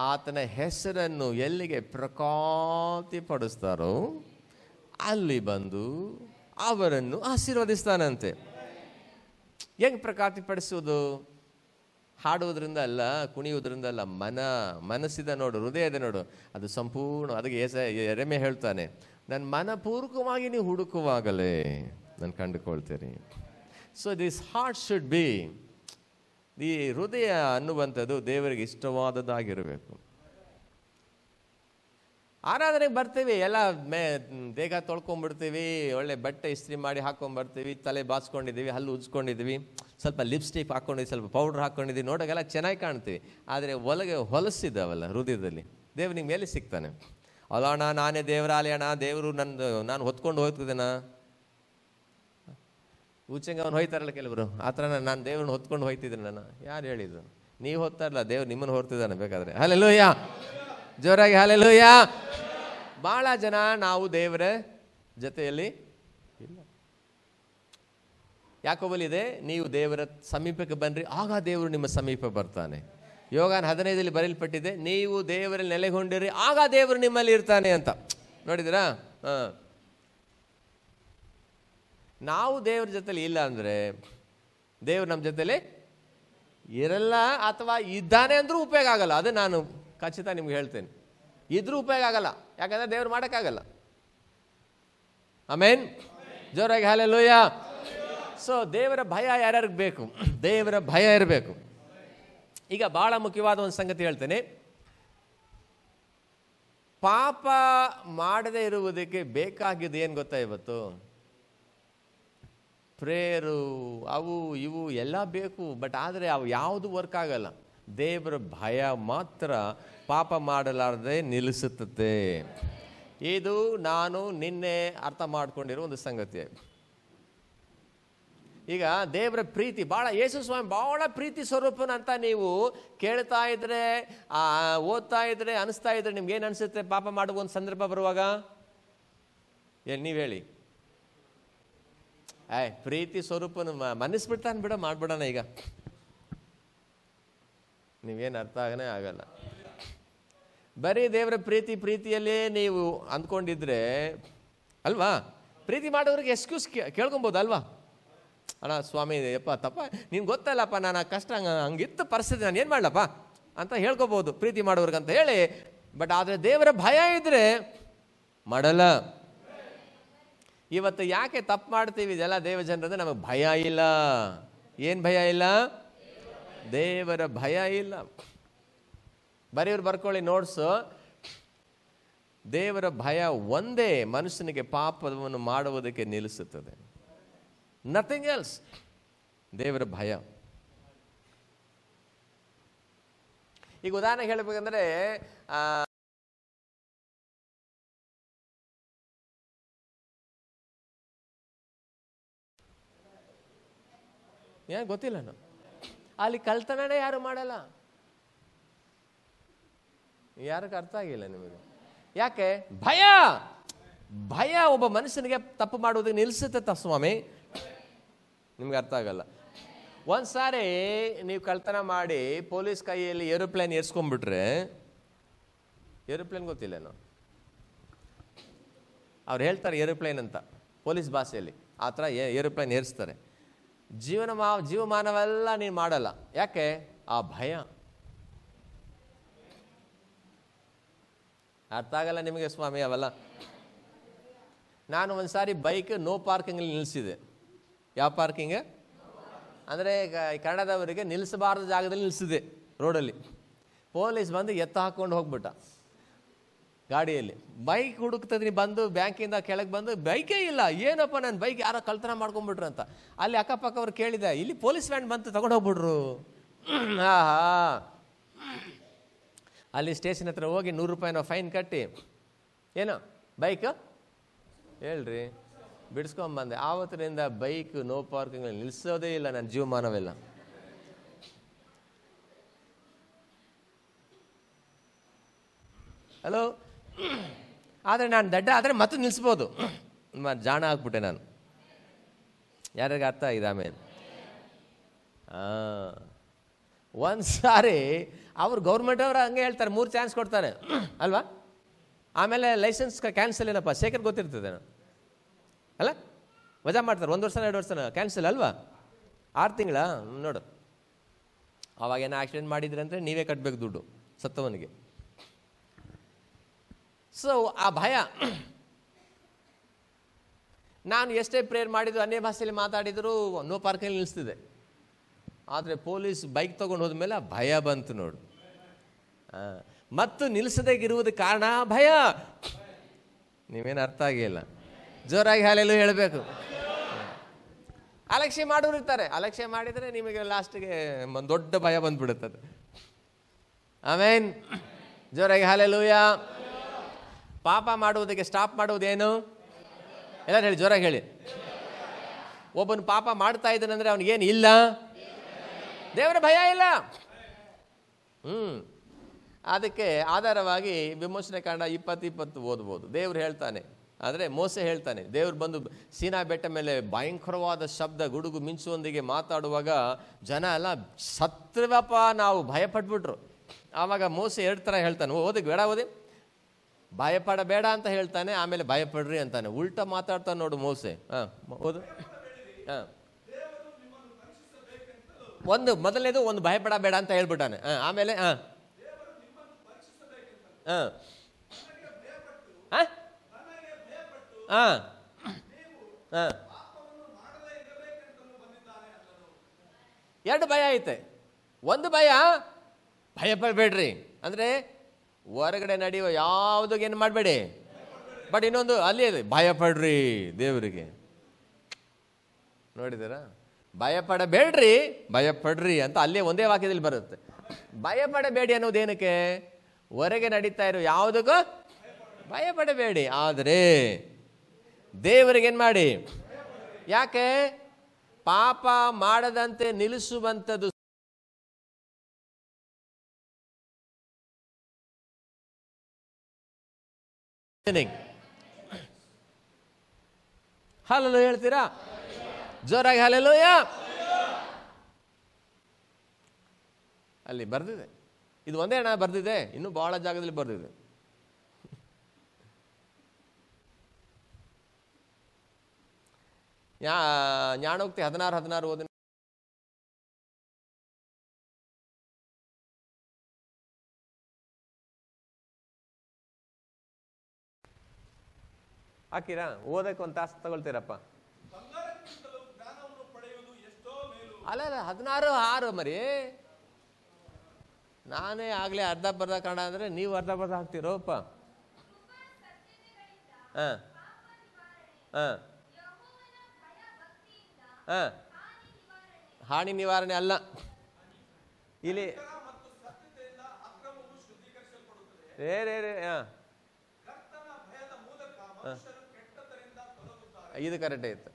ಆತನ ಹೆಸರನ್ನು ಎಲ್ಲಿಗೆ ಪಡಿಸ್ತಾರೋ ಅಲ್ಲಿ ಬಂದು ಅವರನ್ನು ಆಶೀರ್ವದಿಸ್ತಾನಂತೆ ಹೆಂಗೆ ಪಡಿಸೋದು ಹಾಡುವುದರಿಂದ ಅಲ್ಲ ಕುಣಿಯುವುದರಿಂದ ಅಲ್ಲ ಮನ ಮನಸ್ಸಿದ ನೋಡು ಹೃದಯದ ನೋಡು ಅದು ಸಂಪೂರ್ಣ ಅದಕ್ಕೆ ಎಸೆ ಎರೆಮೆ ಹೇಳ್ತಾನೆ ನನ್ನ ಮನಪೂರ್ವಕವಾಗಿ ನೀವು ಹುಡುಕುವಾಗಲೇ ನಾನು ಕಂಡುಕೊಳ್ತೀರಿ so this heart should be ಈ ಹೃದಯ ಅನ್ನುವಂಥದ್ದು ದೇವರಿಗೆ ಇಷ್ಟವಾದದ್ದಾಗಿರಬೇಕು ಆರಾಧನೆಗೆ ಬರ್ತೀವಿ ಎಲ್ಲ ಮೇ ದೇಹ ತೊಳ್ಕೊಂಡ್ಬಿಡ್ತೀವಿ ಒಳ್ಳೆ ಬಟ್ಟೆ ಇಸ್ತ್ರಿ ಮಾಡಿ ಹಾಕೊಂಡ್ಬರ್ತೀವಿ ತಲೆ ಬಾಸ್ಕೊಂಡಿದ್ದೀವಿ ಹಲ್ಲು ಉಜ್ಕೊಂಡಿದ್ವಿ ಸ್ವಲ್ಪ ಲಿಪ್ಸ್ಟಿಕ್ ಹಾಕ್ಕೊಂಡಿದ್ವಿ ಸ್ವಲ್ಪ ಪೌಡ್ರ್ ಹಾಕೊಂಡಿದ್ದೀವಿ ನೋಡೋಕೆಲ್ಲ ಚೆನ್ನಾಗಿ ಕಾಣ್ತೀವಿ ಆದರೆ ಒಲಗೆ ಹೊಲಸಿದ್ದಾವಲ್ಲ ಹೃದಯದಲ್ಲಿ ದೇವ್ರಿಗೆ ಮೇಲೆ ಸಿಗ್ತಾನೆ ಅಣ್ಣ ನಾನೇ ಅಣ್ಣ ದೇವರು ನಂದು ನಾನು ಹೊತ್ಕೊಂಡು ಹೋಗ್ತಿದ್ದೇನ ಉಚ್ಚಂಗ ಅವನು ಹೋಯ್ತಾರಲ್ಲ ಕೆಲವರು ಆ ಥರ ನಾನು ದೇವ್ರನ್ನ ಹೊತ್ಕೊಂಡು ಹೋಯ್ತಿದ್ದೀನಿ ನಾನು ಯಾರು ಹೇಳಿದ್ರು ನೀವು ಹೊತ್ತಾರಲ್ಲ ದೇವ್ರು ನಿಮ್ಮನ್ನು ಹೊರ್ತಿದ್ದಾನೆ ಬೇಕಾದರೆ ಅಲ್ಲೆಲ್ಲೋ ಯಾ ಜೋರಾಗಿ ಹಾಲೆಲ್ಲೂಯ್ಯ ಬಹಳ ಜನ ನಾವು ದೇವರ ಜೊತೆಯಲ್ಲಿ ಇಲ್ಲ ಬಲಿದೆ ನೀವು ದೇವರ ಸಮೀಪಕ್ಕೆ ಬನ್ನಿರಿ ಆಗ ದೇವರು ನಿಮ್ಮ ಸಮೀಪ ಬರ್ತಾನೆ ಯೋಗಾನ ಹದಿನೈದಲ್ಲಿ ಬರೆಯಲ್ಪಟ್ಟಿದೆ ನೀವು ದೇವರಲ್ಲಿ ನೆಲೆಗೊಂಡಿರಿ ಆಗ ದೇವರು ನಿಮ್ಮಲ್ಲಿ ಇರ್ತಾನೆ ಅಂತ ನೋಡಿದಿರಾ ಹಾಂ ನಾವು ದೇವರ ಜೊತೆಲಿ ಇಲ್ಲ ಅಂದರೆ ದೇವ್ರು ನಮ್ಮ ಜೊತೆಲಿ ಇರಲ್ಲ ಅಥವಾ ಇದ್ದಾನೆ ಅಂದರೂ ಉಪಯೋಗ ಆಗಲ್ಲ ಅದು ನಾನು ಖಚಿತ ನಿಮ್ಗೆ ಹೇಳ್ತೇನೆ ಇದ್ರೂ ಉಪಯೋಗ ಆಗಲ್ಲ ಯಾಕಂದ್ರೆ ದೇವ್ರು ಮಾಡೋಕ್ಕಾಗಲ್ಲ ಆಮೇನ್ ಜೋರಾಗಿ ಹಾಲೆ ಲೋಯ ಸೊ ದೇವರ ಭಯ ಯಾರ್ಯಾರಿಗೆ ಬೇಕು ದೇವರ ಭಯ ಇರಬೇಕು ಈಗ ಭಾಳ ಮುಖ್ಯವಾದ ಒಂದು ಸಂಗತಿ ಹೇಳ್ತೇನೆ ಪಾಪ ಮಾಡದೇ ಇರುವುದಕ್ಕೆ ಬೇಕಾಗಿದ್ದು ಏನು ಗೊತ್ತಾ ಇವತ್ತು ಪ್ರೇಯರು ಅವು ಇವು ಎಲ್ಲ ಬೇಕು ಬಟ್ ಆದರೆ ಅವು ಯಾವುದು ವರ್ಕ್ ಆಗಲ್ಲ ದೇವರ ಭಯ ಮಾತ್ರ ಪಾಪ ಮಾಡಲಾರದೆ ನಿಲ್ಲಿಸುತ್ತದೆ ಇದು ನಾನು ನಿನ್ನೆ ಅರ್ಥ ಮಾಡ್ಕೊಂಡಿರೋ ಒಂದು ಸಂಗತಿ ಈಗ ದೇವರ ಪ್ರೀತಿ ಭಾಳ ಯೇಸು ಸ್ವಾಮಿ ಭಾಳ ಪ್ರೀತಿ ಸ್ವರೂಪನ ಅಂತ ನೀವು ಕೇಳ್ತಾ ಇದ್ರೆ ಓದ್ತಾ ಇದ್ರೆ ಅನಿಸ್ತಾ ಇದ್ರೆ ನಿಮ್ಗೆ ಏನು ಅನಿಸುತ್ತೆ ಪಾಪ ಮಾಡುವ ಒಂದು ಸಂದರ್ಭ ಬರುವಾಗ ಏನು ನೀವು ಹೇಳಿ ಆಯ್ ಪ್ರೀತಿ ಸ್ವರೂಪನ ಮನಸ್ಬಿಡ್ತಾನೆ ಬಿಡ ಮಾಡ್ಬಿಡೋಣ ಈಗ ನೀವೇನು ಅರ್ಥ ಆಗನೇ ಆಗಲ್ಲ ಬರೀ ದೇವರ ಪ್ರೀತಿ ಪ್ರೀತಿಯಲ್ಲೇ ನೀವು ಅಂದ್ಕೊಂಡಿದ್ರೆ ಅಲ್ವಾ ಪ್ರೀತಿ ಮಾಡೋರಿಗೆ ಎಕ್ಸ್ಕ್ಯೂಸ್ ಕೇಳ್ಕೊಬೋದು ಅಲ್ವಾ ಅಣ್ಣ ಸ್ವಾಮಿ ಅಪ್ಪ ತಪ್ಪ ನಿನ್ಗೆ ಗೊತ್ತಲ್ಲಪ್ಪ ನಾನು ಕಷ್ಟ ಹಂಗಿತ್ತು ಪರಿಸ್ಥಿತಿ ನಾನು ಏನು ಮಾಡಲಪ್ಪ ಅಂತ ಹೇಳ್ಕೊಬೋದು ಪ್ರೀತಿ ಮಾಡೋರ್ಗೆ ಅಂತ ಹೇಳಿ ಬಟ್ ಆದರೆ ದೇವರ ಭಯ ಇದ್ದರೆ ಮಾಡಲ್ಲ ಇವತ್ತು ಯಾಕೆ ತಪ್ಪು ಮಾಡ್ತೀವಿ ಇದೆಲ್ಲ ದೇವ ನಮಗೆ ಭಯ ಇಲ್ಲ ಏನು ಭಯ ಇಲ್ಲ ದೇವರ ಭಯ ಇಲ್ಲ ಬರೆಯವ್ರು ಬರ್ಕೊಳ್ಳಿ ನೋಟ್ಸು ದೇವರ ಭಯ ಒಂದೇ ಮನುಷ್ಯನಿಗೆ ಪಾಪವನ್ನು ಮಾಡುವುದಕ್ಕೆ ನಿಲ್ಲಿಸುತ್ತದೆ ನಥಿಂಗ್ ಎಲ್ಸ್ ದೇವರ ಭಯ ಈಗ ಉದಾಹರಣೆ ಹೇಳಬೇಕಂದ್ರೆ ಏನು ಗೊತ್ತಿಲ್ಲ ನಾನು ಅಲ್ಲಿ ಕಳ್ತನನೇ ಯಾರು ಮಾಡಲ್ಲ ಯಾರಕ್ಕೆ ಅರ್ಥ ಆಗಿಲ್ಲ ನಿಮಗೆ ಯಾಕೆ ಭಯ ಭಯ ಒಬ್ಬ ಮನುಷ್ಯನಿಗೆ ತಪ್ಪು ಮಾಡೋದಕ್ಕೆ ನಿಲ್ಲಿಸುತ್ತೆ ಸ್ವಾಮಿ ನಿಮ್ಗೆ ಅರ್ಥ ಆಗಲ್ಲ ಒಂದ್ಸಾರಿ ನೀವು ಕಲ್ತನ ಮಾಡಿ ಪೊಲೀಸ್ ಕೈಯಲ್ಲಿ ಏರೋಪ್ಲೇನ್ ಏರ್ಸ್ಕೊಂಡ್ಬಿಟ್ರೆ ಏರೋಪ್ಲೇನ್ ನಾವು ಅವ್ರು ಹೇಳ್ತಾರೆ ಏರೋಪ್ಲೇನ್ ಅಂತ ಪೊಲೀಸ್ ಭಾಷೆಯಲ್ಲಿ ಆ ಥರ ಏರೋಪ್ಲೇನ್ ಏರಿಸ್ತಾರೆ ಜೀವನ ಮಾ ಜೀವಮಾನವೆಲ್ಲ ನೀನು ಮಾಡಲ್ಲ ಯಾಕೆ ಆ ಭಯ ಅರ್ಥ ಆಗಲ್ಲ ನಿಮಗೆ ಸ್ವಾಮಿ ಅವೆಲ್ಲ ನಾನು ಒಂದು ಸಾರಿ ಬೈಕ್ ನೋ ಪಾರ್ಕಿಂಗಲ್ಲಿ ನಿಲ್ಲಿಸಿದೆ ಯಾವ ಪಾರ್ಕಿಂಗ್ ಅಂದರೆ ಕನ್ನಡದವರಿಗೆ ನಿಲ್ಲಿಸಬಾರ್ದು ಜಾಗದಲ್ಲಿ ನಿಲ್ಲಿಸಿದೆ ರೋಡಲ್ಲಿ ಪೊಲೀಸ್ ಬಂದು ಎತ್ತ ಹಾಕ್ಕೊಂಡು ಹೋಗ್ಬಿಟ್ಟ ಗಾಡಿಯಲ್ಲಿ ಬೈಕ್ ಹುಡುಕ್ತದ್ರಿ ಬಂದು ಬ್ಯಾಂಕಿಂದ ಕೆಳಗೆ ಬಂದು ಬೈಕೇ ಇಲ್ಲ ಏನಪ್ಪ ನಾನು ಬೈಕ್ ಯಾರೋ ಕಳ್ತನ ಮಾಡ್ಕೊಂಬಿಟ್ರು ಅಂತ ಅಲ್ಲಿ ಅಕ್ಕಪಕ್ಕವ್ರು ಕೇಳಿದೆ ಇಲ್ಲಿ ಪೊಲೀಸ್ ವ್ಯಾನ್ ಬಂತು ತಗೊಂಡೋಗ್ಬಿಟ್ರು ಹಾ ಹಾ ಅಲ್ಲಿ ಸ್ಟೇಷನ್ ಹತ್ರ ಹೋಗಿ ನೂರು ರೂಪಾಯಿನ ಫೈನ್ ಕಟ್ಟಿ ಏನೋ ಬೈಕ್ ಹೇಳ್ರಿ ಬಿಡಿಸ್ಕೊಂಬಂದೆ ಆವತ್ತರಿಂದ ಬೈಕ್ ನೋ ಪಾರ್ಕಿಂಗ್ ನಿಲ್ಲಿಸೋದೇ ಇಲ್ಲ ನನ್ನ ಜೀವಮಾನವೆಲ್ಲ ಹಲೋ ಆದರೆ ನಾನು ದಡ್ಡ ಆದರೆ ಮತ್ತೆ ನಿಲ್ಲಿಸ್ಬೋದು ಜಾಣ ಆಗ್ಬಿಟ್ಟೆ ನಾನು ಯಾರ್ಯಾರಿಗೆ ಅರ್ಥ ಆಗಿದೆ ಆಮೇಲೆ ಒಂದು ಸಾರಿ ಅವ್ರು ಗೌರ್ಮೆಂಟ್ ಅವರು ಹಂಗೆ ಹೇಳ್ತಾರೆ ಮೂರು ಚಾನ್ಸ್ ಕೊಡ್ತಾರೆ ಅಲ್ವಾ ಆಮೇಲೆ ಲೈಸೆನ್ಸ್ ಕ್ಯಾನ್ಸಲ್ ಏನಪ್ಪ ಶೇಖರ್ ಗೊತ್ತಿರ್ತದೆ ನಾನು ಅಲ್ಲ ವಜಾ ಮಾಡ್ತಾರೆ ಒಂದು ವರ್ಷ ಎರಡು ವರ್ಷ ಕ್ಯಾನ್ಸಲ್ ಅಲ್ವಾ ಆರು ತಿಂಗಳ ನೋಡು ಏನೋ ಆಕ್ಸಿಡೆಂಟ್ ಮಾಡಿದ್ರಂದರೆ ನೀವೇ ಕಟ್ಟಬೇಕು ದುಡ್ಡು ಸತ್ತವನಿಗೆ ಸೊ ಆ ಭಯ ನಾನು ಎಷ್ಟೇ ಪ್ರೇಯರ್ ಮಾಡಿದ್ರು ಅನ್ಯ ಭಾಷೆಯಲ್ಲಿ ಮಾತಾಡಿದರೂ ನೋ ಪಾರ್ಕಲ್ಲಿ ನಿಲ್ಲಿಸ್ತಿದೆ ಆದರೆ ಪೊಲೀಸ್ ಬೈಕ್ ತೊಗೊಂಡು ಹೋದ್ಮೇಲೆ ಆ ಭಯ ಬಂತು ನೋಡು ಮತ್ತು ನಿಲ್ಲಿಸದೇಗಿರುವುದು ಕಾರಣ ಭಯ ನೀವೇನು ಅರ್ಥ ಆಗಿಲ್ಲ ಜೋರಾಗಿ ಹಾಲೆಲ್ಲ ಹೇಳಬೇಕು ಅಲಕ್ಷ್ಯ ಮಾಡೋರು ಇರ್ತಾರೆ ಅಲಕ್ಷ್ಯ ಮಾಡಿದರೆ ನಿಮಗೆ ಲಾಸ್ಟಿಗೆ ಒಂದು ದೊಡ್ಡ ಭಯ ಬಂದ್ಬಿಡುತ್ತದೆ ಆಮೇನ್ ಜೋರಾಗಿ ಹಾಲೆಲ್ಲೂಯ್ಯ ಪಾಪ ಮಾಡುವುದಕ್ಕೆ ಸ್ಟಾಪ್ ಮಾಡುವುದೇನು ಎಲ್ಲ ಹೇಳಿ ಜ್ವರ ಹೇಳಿ ಒಬ್ಬನು ಪಾಪ ಮಾಡ್ತಾ ಇದ್ದಾನಂದ್ರೆ ಅವನಿಗೇನು ಇಲ್ಲ ದೇವರ ಭಯ ಇಲ್ಲ ಹ್ಞೂ ಅದಕ್ಕೆ ಆಧಾರವಾಗಿ ವಿಮೋಚನೆ ಕಾಂಡ ಇಪ್ಪತ್ತು ಇಪ್ಪತ್ತು ಓದ್ಬೋದು ದೇವ್ರು ಹೇಳ್ತಾನೆ ಆದರೆ ಮೋಸೆ ಹೇಳ್ತಾನೆ ದೇವ್ರು ಬಂದು ಸೀನಾ ಬೆಟ್ಟ ಮೇಲೆ ಭಯಂಕರವಾದ ಶಬ್ದ ಗುಡುಗು ಮಿಂಚುವೊಂದಿಗೆ ಮಾತಾಡುವಾಗ ಜನ ಎಲ್ಲ ಸತ್ರವಪ್ಪ ನಾವು ಭಯಪಟ್ಬಿಟ್ರು ಆವಾಗ ಮೋಸೆ ಎರಡು ಥರ ಹೇಳ್ತಾನೆ ಓದಕ್ಕೆ ಬೇಡ ಓದಿ ಭಯಪಡಬೇಡ ಅಂತ ಹೇಳ್ತಾನೆ ಆಮೇಲೆ ಭಯಪಡ್ರಿ ಅಂತಾನೆ ಉಲ್ಟ ಮಾತಾಡ್ತಾನೆ ನೋಡು ಮೋಸೆ ಹಾಂ ಹೌದು ಹಾಂ ಒಂದು ಮೊದಲನೇದು ಒಂದು ಭಯಪಡಬೇಡ ಅಂತ ಹೇಳ್ಬಿಟ್ಟಾನೆ ಹಾಂ ಆಮೇಲೆ ಹಾಂ ಹಾಂ ಹಾಂ ಹಾಂ ಹಾಂ ಎರಡು ಭಯ ಐತೆ ಒಂದು ಭಯ ಭಯಪಡಬೇಡ್ರಿ ಅಂದರೆ ಹೊರಗಡೆ ನಡೆಯುವ ಏನು ಮಾಡಬೇಡಿ ಬಟ್ ಇನ್ನೊಂದು ಅಲ್ಲಿ ಭಯಪಡ್ರಿ ದೇವರಿಗೆ ನೋಡಿದ್ದೀರಾ ಭಯಪಡಬೇಡ್ರಿ ಭಯಪಡ್ರಿ ಅಂತ ಅಲ್ಲೇ ಒಂದೇ ವಾಕ್ಯದಲ್ಲಿ ಬರುತ್ತೆ ಭಯಪಡಬೇಡಿ ಅನ್ನೋದೇನಕ್ಕೆ ಹೊರಗೆ ನಡೀತಾ ಇರೋ ಯಾವುದಕ್ಕೂ ಭಯಪಡಬೇಡಿ ಆದರೆ ಏನು ಮಾಡಿ ಯಾಕೆ ಪಾಪ ಮಾಡದಂತೆ ನಿಲ್ಲಿಸುವಂಥದ್ದು inning. ಹಾಲಲ್ಲೂ ಹೇಳ್ತೀರಾ ಜೋರಾಗಿ ಹಾಲೆಲ್ಲೋಯ ಅಲ್ಲಿ ಬರೆದಿದೆ ಇದು ಒಂದೇ ಹಣ ಬರೆದಿದೆ ಇನ್ನೂ ಬಹಳ ಜಾಗದಲ್ಲಿ ಯಾ ಜ್ಞಾನೋಕ್ತಿ ಹದಿನಾರು ಹದಿನಾರು ಓದಿನ ಹಾಕಿರಾ ಓದಕ್ಕೆ ಒಂದು ತಾಸು ತಗೊಳ್ತೀರಪ್ಪ ಅಲ್ಲ ಅಲ್ಲ ಹದಿನಾರು ಆರು ಮರಿ ನಾನೇ ಆಗಲೇ ಅರ್ಧ ಬರ್ಧ ಕನ್ನಡ ಅಂದರೆ ನೀವು ಅರ್ಧ ಬರ್ಧ ಹಾಕ್ತಿರೋಪ್ಪ ಹಾಂ ಹಾಂ ಹಾಂ ಹಾನಿ ನಿವಾರಣೆ ಅಲ್ಲ ಇಲ್ಲಿ ರೇ ರೇ ರೇ ಹಾಂ ಹಾಂ ಇದು ಕರೆಕ್ಟ್ ಆಯ್ತು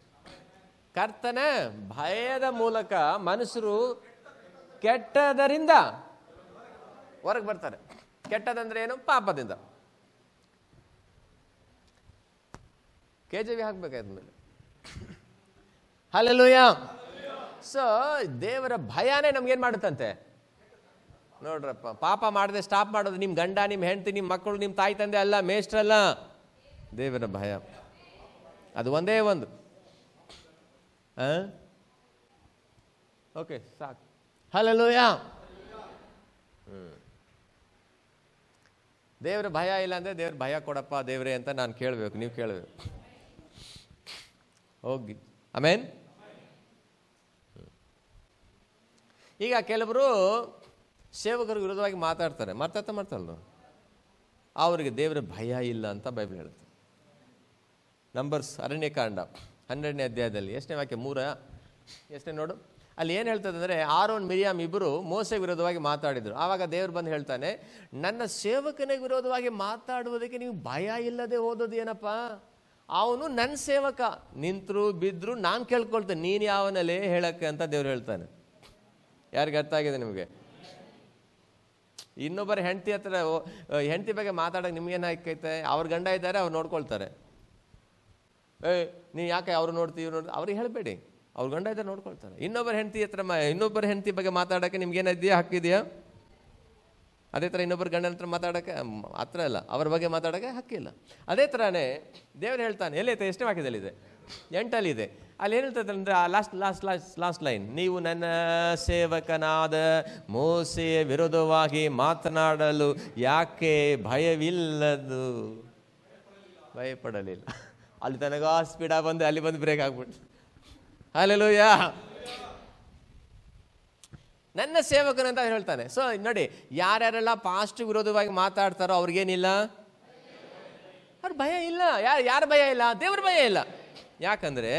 ಕರ್ತನ ಭಯದ ಮೂಲಕ ಮನುಷ್ಯರು ಕೆಟ್ಟದರಿಂದ ಹೊರಗೆ ಬರ್ತಾರೆ ಕೆಟ್ಟದಂದ್ರೆ ಏನು ಪಾಪದಿಂದ ಕೆ ಜಿ ವಿ ಹಾಕ್ಬೇಕಾಯ್ತು ಮೇಲೆ ಸೊ ದೇವರ ಭಯನೇ ನಮ್ಗೇನು ಮಾಡುತ್ತಂತೆ ನೋಡ್ರಪ್ಪ ಪಾಪ ಮಾಡದೆ ಸ್ಟಾಪ್ ಮಾಡೋದು ನಿಮ್ಮ ಗಂಡ ನಿಮ್ಮ ಹೆಂಡತಿ ನಿಮ್ಮ ಮಕ್ಕಳು ನಿಮ್ಮ ತಾಯಿ ತಂದೆ ಅಲ್ಲ ಅಲ್ಲ ದೇವರ ಭಯ ಅದು ಒಂದೇ ಒಂದು ಓಕೆ ಸಾಕು ಹಲೋ ಹ್ಞೂ ದೇವ್ರ ಭಯ ಇಲ್ಲ ಅಂದರೆ ದೇವ್ರ ಭಯ ಕೊಡಪ್ಪ ದೇವ್ರೆ ಅಂತ ನಾನು ಕೇಳಬೇಕು ನೀವು ಕೇಳಬೇಕು ಹೋಗಿ ಆಮೇನ್ ಈಗ ಕೆಲವರು ಸೇವಕರ ವಿರುದ್ಧವಾಗಿ ಮಾತಾಡ್ತಾರೆ ಮಾಡ್ತಾ ಮಾಡ್ತಾರಲ್ಲ ಅವ್ರಿಗೆ ದೇವ್ರ ಭಯ ಇಲ್ಲ ಅಂತ ಬೈಬಲ್ ಹೇಳುತ್ತೆ ನಂಬರ್ಸ್ ಅರಣ್ಯಕಾಂಡ ಹನ್ನೆರಡನೇ ಅಧ್ಯಾಯದಲ್ಲಿ ಎಷ್ಟನೇ ವಾಕ್ಯ ಮೂರ ಎಷ್ಟೇ ನೋಡು ಅಲ್ಲಿ ಏನು ಹೇಳ್ತದೆ ಅಂದರೆ ಆರೋನ್ ಮಿರಿಯಾಮ್ ಇಬ್ಬರು ಮೋಸೆ ವಿರೋಧವಾಗಿ ಮಾತಾಡಿದರು ಆವಾಗ ದೇವ್ರು ಬಂದು ಹೇಳ್ತಾನೆ ನನ್ನ ಸೇವಕನಿಗೆ ವಿರೋಧವಾಗಿ ಮಾತಾಡುವುದಕ್ಕೆ ನೀವು ಭಯ ಇಲ್ಲದೆ ಓದೋದು ಏನಪ್ಪ ಅವನು ನನ್ನ ಸೇವಕ ನಿಂತರು ಬಿದ್ದರು ನಾನು ಕೇಳ್ಕೊಳ್ತೇನೆ ನೀನು ಯಾವನಲ್ಲಿ ಹೇಳಕ್ಕೆ ಅಂತ ದೇವ್ರು ಹೇಳ್ತಾನೆ ಯಾರಿಗೆ ಅರ್ಥ ಆಗಿದೆ ನಿಮಗೆ ಇನ್ನೊಬ್ಬರ ಹೆಂಡತಿ ಹತ್ರ ಹೆಂಡತಿ ಬಗ್ಗೆ ಮಾತಾಡೋಕೆ ನಿಮ್ಗೇನು ಹಾಕೈತೆ ಅವ್ರ ಗಂಡ ಇದ್ದಾರೆ ಅವ್ರು ನೋಡ್ಕೊಳ್ತಾರೆ ಏ ನೀ ಯಾಕೆ ಅವ್ರು ನೋಡ್ತೀವಿ ನೋಡ್ತೀವಿ ಅವ್ರಿಗೆ ಹೇಳಬೇಡಿ ಅವ್ರ ಗಂಡ ಇದ್ದಾರೆ ನೋಡ್ಕೊಳ್ತಾರೆ ಇನ್ನೊಬ್ಬರ ಹೆಂಡತಿ ಹತ್ರ ಇನ್ನೊಬ್ಬರ ಹೆಂಡತಿ ಬಗ್ಗೆ ಮಾತಾಡೋಕ್ಕೆ ನಿಮ್ಗೇನಿದೆಯಾ ಹಕ್ಕಿದೆಯಾ ಅದೇ ಥರ ಇನ್ನೊಬ್ಬರ ಗಂಡನ ಹತ್ರ ಮಾತಾಡೋಕ್ಕೆ ಹತ್ರ ಇಲ್ಲ ಅವ್ರ ಬಗ್ಗೆ ಮಾತಾಡೋಕ್ಕೆ ಹಕ್ಕಿಲ್ಲ ಅದೇ ಥರನೇ ದೇವರು ಹೇಳ್ತಾನೆ ಎಲ್ಲೈತೆ ಎಷ್ಟೇ ವಾಕ್ಯದಲ್ಲಿದೆ ಎಂಟಲ್ಲಿದೆ ಅಲ್ಲಿ ಹೇಳ್ತದೆ ಅಂದರೆ ಆ last last last last line ನೀವು ನನ್ನ ಸೇವಕನಾದ ಮೋಸೆಯ ವಿರೋಧವಾಗಿ ಮಾತನಾಡಲು ಯಾಕೆ ಭಯವಿಲ್ಲದು ಭಯಪಡಲಿಲ್ಲ ಅಲ್ಲಿ ತನಗ ಸ್ಪೀಡಾಗಿ ಬಂದು ಅಲ್ಲಿ ಬಂದು ಬ್ರೇಕ್ ಆಗ್ಬಿಟ್ಟು ಅಲ್ಲೆಲ್ಲ ಯಾ ನನ್ನ ಸೇವಕನಂತ ಹೇಳ್ತಾನೆ ಸೊ ನೋಡಿ ಯಾರ್ಯಾರೆಲ್ಲ ಪಾಸ್ಟ್ ವಿರೋಧವಾಗಿ ಮಾತಾಡ್ತಾರೋ ಅವ್ರಿಗೇನಿಲ್ಲ ಅವ್ರ ಭಯ ಇಲ್ಲ ಯಾರು ಯಾರ ಭಯ ಇಲ್ಲ ದೇವ್ರ ಭಯ ಇಲ್ಲ ಯಾಕಂದರೆ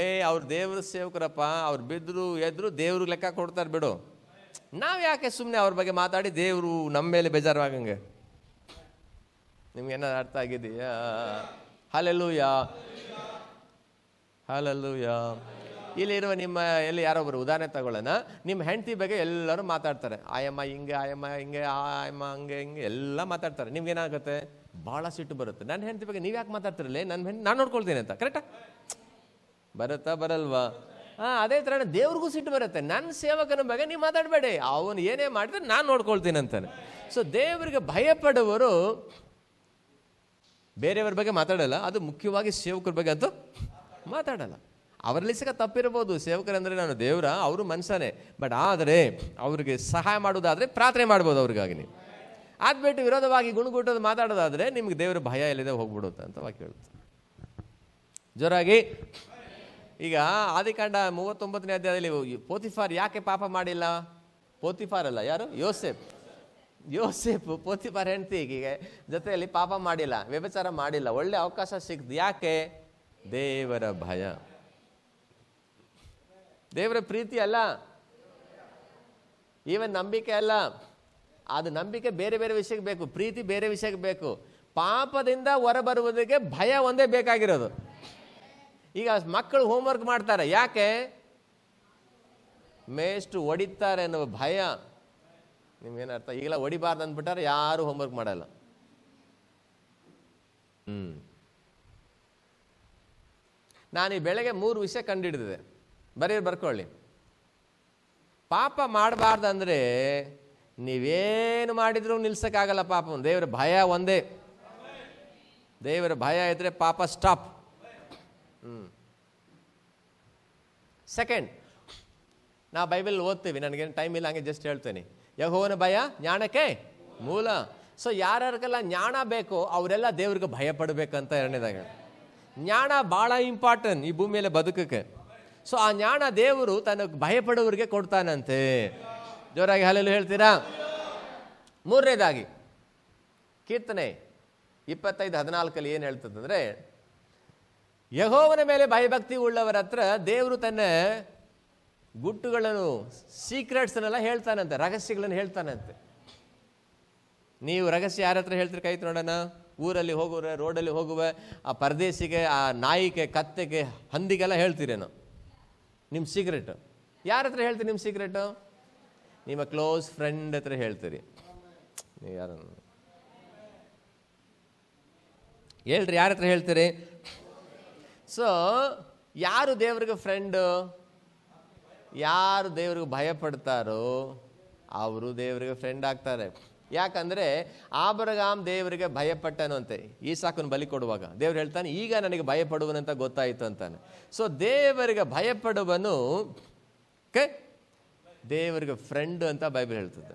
ಏ ಅವ್ರ ದೇವ್ರ ಸೇವಕರಪ್ಪ ಅವ್ರು ಬಿದ್ದರು ಎದ್ರು ದೇವ್ರಿಗೆ ಲೆಕ್ಕ ಕೊಡ್ತಾರೆ ಬಿಡು ನಾವು ಯಾಕೆ ಸುಮ್ಮನೆ ಅವ್ರ ಬಗ್ಗೆ ಮಾತಾಡಿ ದೇವರು ನಮ್ಮ ಮೇಲೆ ಬೇಜಾರಾಗಂಗೆ ನಿಮ್ಗೆ ಏನಾದ್ರು ಅರ್ಥ ಆಗಿದೆಯಾ ಹಾಲೆಲ್ಲೂಯಾ ಹಾಲೆಲ್ಲೂಯಾ ಇಲ್ಲಿರುವ ನಿಮ್ಮ ಎಲ್ಲಿ ಯಾರೊಬ್ಬರು ಉದಾಹರಣೆ ತಗೊಳ್ಳೋಣ ನಿಮ್ಮ ಹೆಂಡತಿ ಬಗ್ಗೆ ಎಲ್ಲರೂ ಮಾತಾಡ್ತಾರೆ ಆಯಮ್ಮ ಹಿಂಗೆ ಆಯಮ್ಮ ಹಿಂಗೆ ಆಯಮ್ಮ ಹಂಗೆ ಹಿಂಗೆ ಎಲ್ಲ ಮಾತಾಡ್ತಾರೆ ನಿಮ್ಗೇನಾಗುತ್ತೆ ಭಾಳ ಸಿಟ್ಟು ಬರುತ್ತೆ ನನ್ನ ಹೆಂಡತಿ ಬಗ್ಗೆ ನೀವು ಯಾಕೆ ಮಾತಾಡ್ತಿರಲಿ ನನ್ನ ಹೆಂಡತಿ ನಾನು ನೋಡ್ಕೊಳ್ತೀನಿ ಅಂತ ಕರೆಕ್ಟಾ ಬರುತ್ತಾ ಬರಲ್ವಾ ಹಾಂ ಅದೇ ಥರ ದೇವ್ರಿಗೂ ಸಿಟ್ಟು ಬರುತ್ತೆ ನನ್ನ ಸೇವಕನ ಬಗ್ಗೆ ನೀವು ಮಾತಾಡಬೇಡಿ ಅವನು ಏನೇ ಮಾಡಿದ್ರೆ ನಾನು ನೋಡ್ಕೊಳ್ತೀನಿ ಅಂತಾನೆ ಸೊ ದೇವರಿಗೆ ಭಯಪಡುವರು ಬೇರೆಯವ್ರ ಬಗ್ಗೆ ಮಾತಾಡಲ್ಲ ಅದು ಮುಖ್ಯವಾಗಿ ಸೇವಕರ ಬಗ್ಗೆ ಅಂತೂ ಮಾತಾಡಲ್ಲ ಅವರಲ್ಲಿ ಸಹ ತಪ್ಪಿರ್ಬೋದು ಸೇವಕರಂದರೆ ನಾನು ದೇವರ ಅವರು ಮನುಷ್ಯನೇ ಬಟ್ ಆದರೆ ಅವ್ರಿಗೆ ಸಹಾಯ ಮಾಡೋದಾದರೆ ಪ್ರಾರ್ಥನೆ ಮಾಡ್ಬೋದು ಅವ್ರಿಗಾಗಿ ನೀವು ವಿರೋಧವಾಗಿ ಗುಣಗುಟ್ಟೋದು ಮಾತಾಡೋದಾದರೆ ನಿಮ್ಗೆ ದೇವರ ಭಯ ಎಲ್ಲಿದೆ ಹೋಗ್ಬಿಡುತ್ತೆ ಅಂತ ವಾಕ್ಯ ಹೇಳುತ್ತೆ ಜೋರಾಗಿ ಈಗ ಆದಿಕಾಂಡ ಮೂವತ್ತೊಂಬತ್ತನೇ ಅಧ್ಯಾಯದಲ್ಲಿ ಪೋತಿಫಾರ್ ಯಾಕೆ ಪಾಪ ಮಾಡಿಲ್ಲ ಪೋತಿಫಾರ್ ಅಲ್ಲ ಯಾರು ಯೋಸೆಫ್ ಯೋಸೇಫು ಪೋತಿಪಾರ ಹೆಂಡತಿಗೆ ಜೊತೆಯಲ್ಲಿ ಪಾಪ ಮಾಡಿಲ್ಲ ವ್ಯಭಚಾರ ಮಾಡಿಲ್ಲ ಒಳ್ಳೆ ಅವಕಾಶ ಸಿಕ್ತು ಯಾಕೆ ದೇವರ ಭಯ ದೇವರ ಪ್ರೀತಿ ಅಲ್ಲ ಈವನ್ ನಂಬಿಕೆ ಅಲ್ಲ ಅದು ನಂಬಿಕೆ ಬೇರೆ ಬೇರೆ ವಿಷಯಕ್ಕೆ ಬೇಕು ಪ್ರೀತಿ ಬೇರೆ ವಿಷಯಕ್ಕೆ ಬೇಕು ಪಾಪದಿಂದ ಹೊರಬರುವುದಕ್ಕೆ ಭಯ ಒಂದೇ ಬೇಕಾಗಿರೋದು ಈಗ ಮಕ್ಕಳು ಹೋಮ್ವರ್ಕ್ ಮಾಡ್ತಾರೆ ಯಾಕೆ ಮೇಷ್ಟು ಒಡಿತಾರೆ ಅನ್ನುವ ಭಯ ನಿಮ್ಗೇನು ಅರ್ಥ ಈಗೆಲ್ಲ ಹೊಡಿಬಾರ್ದು ಅಂದ್ಬಿಟ್ಟಾರೆ ಯಾರು ಹೋಮ್ವರ್ಕ್ ಮಾಡಲ್ಲ ಹ್ಮ್ ನಾನು ಈ ಬೆಳಗ್ಗೆ ಮೂರು ವಿಷಯ ಕಂಡು ಹಿಡಿದಿದೆ ಬರೀ ಬರ್ಕೊಳ್ಳಿ ಪಾಪ ಮಾಡಬಾರ್ದಂದ್ರೆ ನೀವೇನು ಮಾಡಿದ್ರು ನಿಲ್ಸೋಕ್ಕಾಗಲ್ಲ ಪಾಪ ದೇವರ ಭಯ ಒಂದೇ ದೇವರ ಭಯ ಇದ್ದರೆ ಪಾಪ ಸ್ಟಾಪ್ ಹ್ಮ್ ಸೆಕೆಂಡ್ ನಾ ಬೈಬಲ್ ಓದ್ತೀವಿ ನನಗೇನು ಟೈಮ್ ಇಲ್ಲ ಹಂಗೆ ಜಸ್ಟ್ ಹೇಳ್ತೇನೆ ಯಹೋವನ ಭಯ ಜ್ಞಾನಕ್ಕೆ ಮೂಲ ಸೊ ಯಾರ್ಯಾರಿಗೆಲ್ಲ ಜ್ಞಾನ ಬೇಕು ಅವರೆಲ್ಲ ದೇವ್ರಿಗೆ ಭಯ ಪಡಬೇಕಂತ ಎರಡನೇದಾಗ ಜ್ಞಾನ ಭಾಳ ಇಂಪಾರ್ಟೆಂಟ್ ಈ ಭೂಮಿಯಲ್ಲಿ ಬದುಕಕ್ಕೆ ಸೊ ಆ ಜ್ಞಾನ ದೇವರು ತನಗೆ ಭಯಪಡೋರಿಗೆ ಕೊಡ್ತಾನಂತೆ ಜೋರಾಗಿ ಹಲಲು ಹೇಳ್ತೀರಾ ಮೂರನೇದಾಗಿ ಕೀರ್ತನೆ ಇಪ್ಪತ್ತೈದು ಹದಿನಾಲ್ಕಲ್ಲಿ ಏನು ಹೇಳ್ತದಂದ್ರೆ ಯಹೋವನ ಮೇಲೆ ಭಯಭಕ್ತಿ ಉಳ್ಳವರ ಹತ್ರ ದೇವರು ತನ್ನ ಗುಟ್ಟುಗಳನ್ನು ಸೀಕ್ರೆಟ್ಸ್ನೆಲ್ಲ ಹೇಳ್ತಾನಂತೆ ರಹಸ್ಯಗಳನ್ನು ಹೇಳ್ತಾನಂತೆ ನೀವು ರಹಸ್ಯ ಯಾರ ಹತ್ರ ಹೇಳ್ತೀರಿ ಕೈ ನೋಡೋಣ ಊರಲ್ಲಿ ಹೋಗುವ ರೋಡಲ್ಲಿ ಹೋಗುವ ಆ ಪರದೇಶಿಗೆ ಆ ನಾಯಿಗೆ ಕತ್ತೆಗೆ ಹಂದಿಗೆಲ್ಲ ಹೇಳ್ತೀರೇನು ನಿಮ್ಮ ಸೀಕ್ರೆಟು ಯಾರ ಹತ್ರ ಹೇಳ್ತೀರಿ ನಿಮ್ಮ ಸೀಕ್ರೆಟು ನಿಮ್ಮ ಕ್ಲೋಸ್ ಫ್ರೆಂಡ್ ಹತ್ರ ಹೇಳ್ತೀರಿ ನೀವು ಯಾರ ಹೇಳ್ರಿ ಯಾರ ಹತ್ರ ಹೇಳ್ತೀರಿ ಸೊ ಯಾರು ದೇವ್ರಿಗೆ ಫ್ರೆಂಡು ಯಾರು ದೇವ್ರಿಗೆ ಭಯಪಡ್ತಾರೋ ಅವರು ದೇವರಿಗೆ ಫ್ರೆಂಡ್ ಆಗ್ತಾರೆ ಯಾಕಂದರೆ ಆಬ್ರಗಾಮ್ ದೇವರಿಗೆ ಭಯಪಟ್ಟನು ಅಂತೆ ಈ ಸಾಕನ್ನು ಬಲಿ ಕೊಡುವಾಗ ದೇವ್ರು ಹೇಳ್ತಾನೆ ಈಗ ನನಗೆ ಅಂತ ಗೊತ್ತಾಯಿತು ಅಂತಾನೆ ಸೊ ದೇವರಿಗೆ ಭಯಪಡುವನು ಕೆ ದೇವರಿಗೆ ಫ್ರೆಂಡ್ ಅಂತ ಬೈಬಲ್ ಹೇಳ್ತದೆ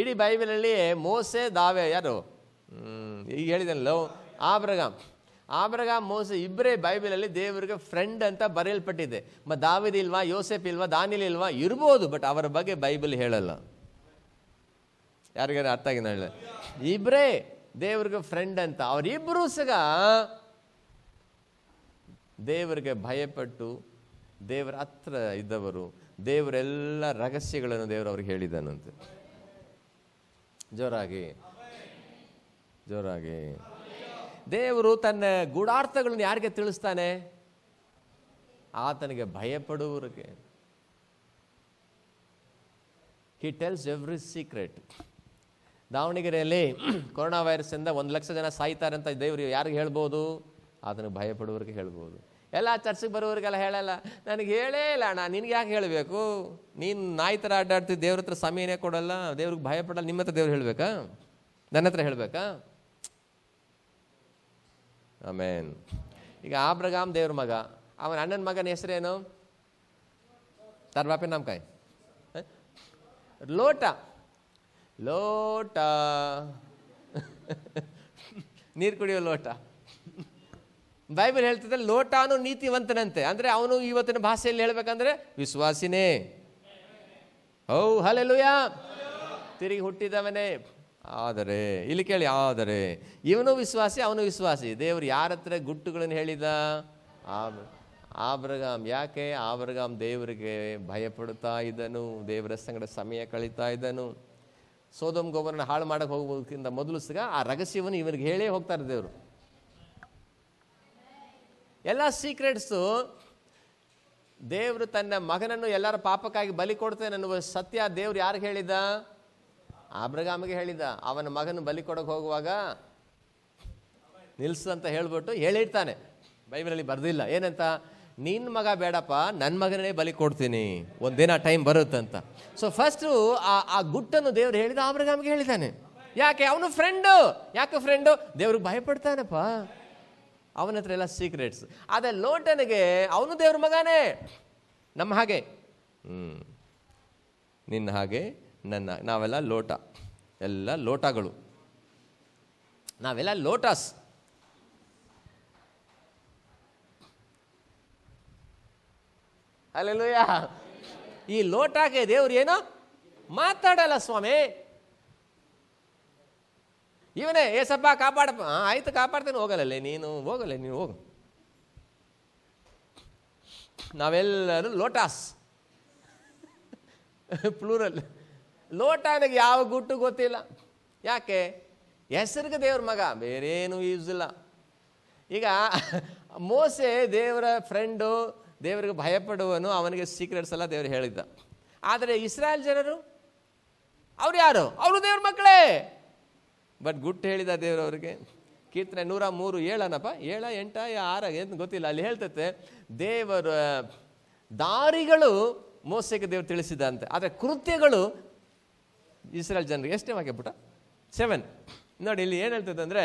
ಇಡೀ ಬೈಬಲಲ್ಲಿ ಮೋಸೆ ದಾವೆ ಯಾರು ಈಗ ಲವ್ ಆಬ್ರಗಾಮ್ ಆಬ್ರಗ ಮೋಸ ಇಬ್ಬರೇ ಬೈಬಲಲ್ಲಿ ದೇವರಿಗೆ ಫ್ರೆಂಡ್ ಅಂತ ಬರೆಯಲ್ಪಟ್ಟಿದೆ ಮತ್ತು ದಾವಿದ ಇಲ್ವಾ ಯೋಸೆಫ್ ಇಲ್ವಾ ದಾನಿಲ್ ಇಲ್ವಾ ಇರ್ಬೋದು ಬಟ್ ಅವರ ಬಗ್ಗೆ ಬೈಬಲ್ ಹೇಳಲ್ಲ ಯಾರಿಗಾರು ಅರ್ಥ ಆಗಿದೆ ಇಬ್ರೇ ಇಬ್ಬರೇ ದೇವ್ರಿಗೆ ಫ್ರೆಂಡ್ ಅಂತ ಅವರಿಬ್ಬರೂ ಸಗ ದೇವರಿಗೆ ಭಯಪಟ್ಟು ದೇವರ ಹತ್ರ ಇದ್ದವರು ದೇವರೆಲ್ಲ ರಹಸ್ಯಗಳನ್ನು ದೇವರು ಅವ್ರಿಗೆ ಹೇಳಿದ್ದಾನಂತೆ ಜೋರಾಗಿ ಜೋರಾಗಿ ದೇವರು ತನ್ನ ಗೂಢಾರ್ಥಗಳನ್ನು ಯಾರಿಗೆ ತಿಳಿಸ್ತಾನೆ ಆತನಿಗೆ ಭಯಪಡುವರಿಗೆ ಹಿ ಟೆಲ್ಸ್ ಎವ್ರಿ ಸೀಕ್ರೆಟ್ ದಾವಣಗೆರೆಯಲ್ಲಿ ಕೊರೋನಾ ವೈರಸ್ಸಿಂದ ಒಂದು ಲಕ್ಷ ಜನ ಸಾಯ್ತಾರೆ ಅಂತ ದೇವರು ಯಾರಿಗೆ ಹೇಳ್ಬೋದು ಆತನಿಗೆ ಭಯಪಡುವರಿಗೆ ಹೇಳ್ಬೋದು ಎಲ್ಲ ಚರ್ಚೆಗೆ ಬರೋರಿಗೆಲ್ಲ ಹೇಳಲ್ಲ ನನಗೆ ಹೇಳೇ ಇಲ್ಲ ಅಣ್ಣ ನಿನಗೆ ಯಾಕೆ ಹೇಳಬೇಕು ನೀನು ನಾಯಿ ಥರ ಅಡ್ಡಾಡ್ತೀವಿ ದೇವ್ರ ಹತ್ರ ಸಮಯನೇ ಕೊಡಲ್ಲ ದೇವ್ರಿಗೆ ಭಯಪಡಲ್ಲ ನಿಮ್ಮ ಹತ್ರ ದೇವ್ರು ಹೇಳಬೇಕಾ ನನ್ನ ಹತ್ರ ಹೇಳಬೇಕಾ ಆಮೇನ್ ಈಗ ಆಬ್ರಗಾಮ್ ದೇವ್ರ ಮಗ ಅವನ ಅಣ್ಣನ ಮಗನ ಹೆಸರೇನು ಬಾಪೆ ನಮ್ಮ ಕಾಯಿ ಲೋಟ ಲೋಟ ನೀರು ಕುಡಿಯೋ ಲೋಟ ಬೈಬಲ್ ಹೇಳ್ತಿದ್ರೆ ಲೋಟಾನು ನೀತಿವಂತನಂತೆ ಅಂದರೆ ಅವನು ಇವತ್ತಿನ ಭಾಷೆಯಲ್ಲಿ ಹೇಳಬೇಕಂದ್ರೆ ವಿಶ್ವಾಸಿನೇ ಹೌ ಹಲಲುಯ ತಿರುಗಿ ಹುಟ್ಟಿದವನೇ ಆದರೆ ಇಲ್ಲಿ ಕೇಳಿ ಆದರೆ ಇವನು ವಿಶ್ವಾಸಿ ಅವನು ವಿಶ್ವಾಸಿ ದೇವರು ಯಾರ ಹತ್ರ ಗುಟ್ಟುಗಳನ್ನು ಹೇಳಿದ ಆಬ್ರಗಾಮ್ ಯಾಕೆ ಆಬ್ರಗಾಮ್ ದೇವರಿಗೆ ಭಯಪಡ್ತಾ ಇದ್ದನು ದೇವರ ಸಂಗಡ ಸಮಯ ಕಳೀತಾ ಇದ್ದನು ಸೋದಮ್ ಗೊಬ್ಬರನ ಹಾಳು ಮಾಡಕ್ಕೆ ಹೋಗೋದಕ್ಕಿಂತ ಮೊದಲು ಸಿಗ ಆ ರಹಸ್ಯವನ್ನು ಇವನಿಗೆ ಹೇಳೇ ಹೋಗ್ತಾರೆ ದೇವರು ಎಲ್ಲ ಸೀಕ್ರೆಟ್ಸು ದೇವರು ತನ್ನ ಮಗನನ್ನು ಎಲ್ಲರ ಪಾಪಕ್ಕಾಗಿ ಬಲಿ ಕೊಡ್ತೇನೆ ಅನ್ನುವ ಸತ್ಯ ದೇವ್ರು ಯಾರಿಗೆ ಹೇಳಿದ ಅಬ್ರಗಾಮಿಗೆ ಹೇಳಿದ ಅವನ ಮಗನ ಬಲಿ ಕೊಡಕ್ಕೆ ಹೋಗುವಾಗ ನಿಲ್ಸು ಅಂತ ಹೇಳ್ಬಿಟ್ಟು ಹೇಳಿರ್ತಾನೆ ಬೈಬಲಲ್ಲಿ ಬರ್ದಿಲ್ಲ ಏನಂತ ನಿನ್ನ ಮಗ ಬೇಡಪ್ಪ ನನ್ನ ಮಗನೇ ಬಲಿ ಕೊಡ್ತೀನಿ ಒಂದಿನ ಟೈಮ್ ಬರುತ್ತಂತ ಸೊ ಫಸ್ಟು ಆ ಆ ಗುಟ್ಟನ್ನು ದೇವ್ರು ಹೇಳಿದ ಆಬ್ರಗಾಮಿಗೆ ಹೇಳಿದ್ದಾನೆ ಯಾಕೆ ಅವನು ಫ್ರೆಂಡು ಯಾಕೆ ಫ್ರೆಂಡು ದೇವ್ರಿಗೆ ಭಯಪಡ್ತಾನಪ್ಪ ಅವನ ಹತ್ರ ಎಲ್ಲ ಸೀಕ್ರೆಟ್ಸ್ ಆದರೆ ಲೋಟನಿಗೆ ಅವನು ದೇವ್ರ ಮಗನೇ ನಮ್ಮ ಹಾಗೆ ಹ್ಞೂ ನಿನ್ನ ಹಾಗೆ ನನ್ನ ನಾವೆಲ್ಲ ಲೋಟ ಎಲ್ಲ ಲೋಟಗಳು ನಾವೆಲ್ಲ ಲೋಟಸ್ ಅಲ್ಲೆಲ್ಲೂಯ ಈ ಲೋಟಕ್ಕೆ ದೇವ್ರು ಏನೋ ಮಾತಾಡಲ್ಲ ಸ್ವಾಮಿ ಇವನೇ ಏಸಪ್ಪ ಕಾಪಾಡಪ್ಪ ಆಯ್ತು ಕಾಪಾಡ್ತೀನಿ ಹೋಗಲ್ಲೇ ನೀನು ಹೋಗಲ್ಲ ನೀನು ಹೋಗು ನಾವೆಲ್ಲರೂ ಲೋಟಾಸ್ ಪ್ಲೂರಲ್ಲಿ ಆದಾಗ ಯಾವ ಗುಟ್ಟು ಗೊತ್ತಿಲ್ಲ ಯಾಕೆ ಹೆಸರಿಗೆ ದೇವ್ರ ಮಗ ಬೇರೇನು ಯೂಸ್ ಇಲ್ಲ ಈಗ ಮೋಸೆ ದೇವರ ಫ್ರೆಂಡು ದೇವರಿಗೆ ಭಯಪಡುವನು ಅವನಿಗೆ ಸೀಕ್ರೆಟ್ಸ್ ಎಲ್ಲ ದೇವರು ಹೇಳಿದ್ದ ಆದರೆ ಇಸ್ರಾಯೇಲ್ ಜನರು ಅವ್ರು ಯಾರು ಅವರು ದೇವ್ರ ಮಕ್ಕಳೇ ಬಟ್ ಗುಟ್ಟು ಹೇಳಿದ ದೇವರವ್ರಿಗೆ ಕೀರ್ತನೆ ನೂರ ಮೂರು ಏಳನಪ್ಪ ಏಳ ಎಂಟ ಆರ ಏನು ಗೊತ್ತಿಲ್ಲ ಅಲ್ಲಿ ಹೇಳ್ತತೆ ದೇವರ ದಾರಿಗಳು ಮೋಸೆಗೆ ದೇವರು ತಿಳಿಸಿದಂತೆ ಆದರೆ ಕೃತ್ಯಗಳು ಇಸ್ರಾಲ್ ಜನರಿಗೆ ಎಷ್ಟು ಟೈಮ್ ಆಗ್ಬಿಟ್ಟ ಸೆವೆನ್ ನೋಡಿ ಇಲ್ಲಿ ಏನು ಹೇಳ್ತದೆ ಅಂದರೆ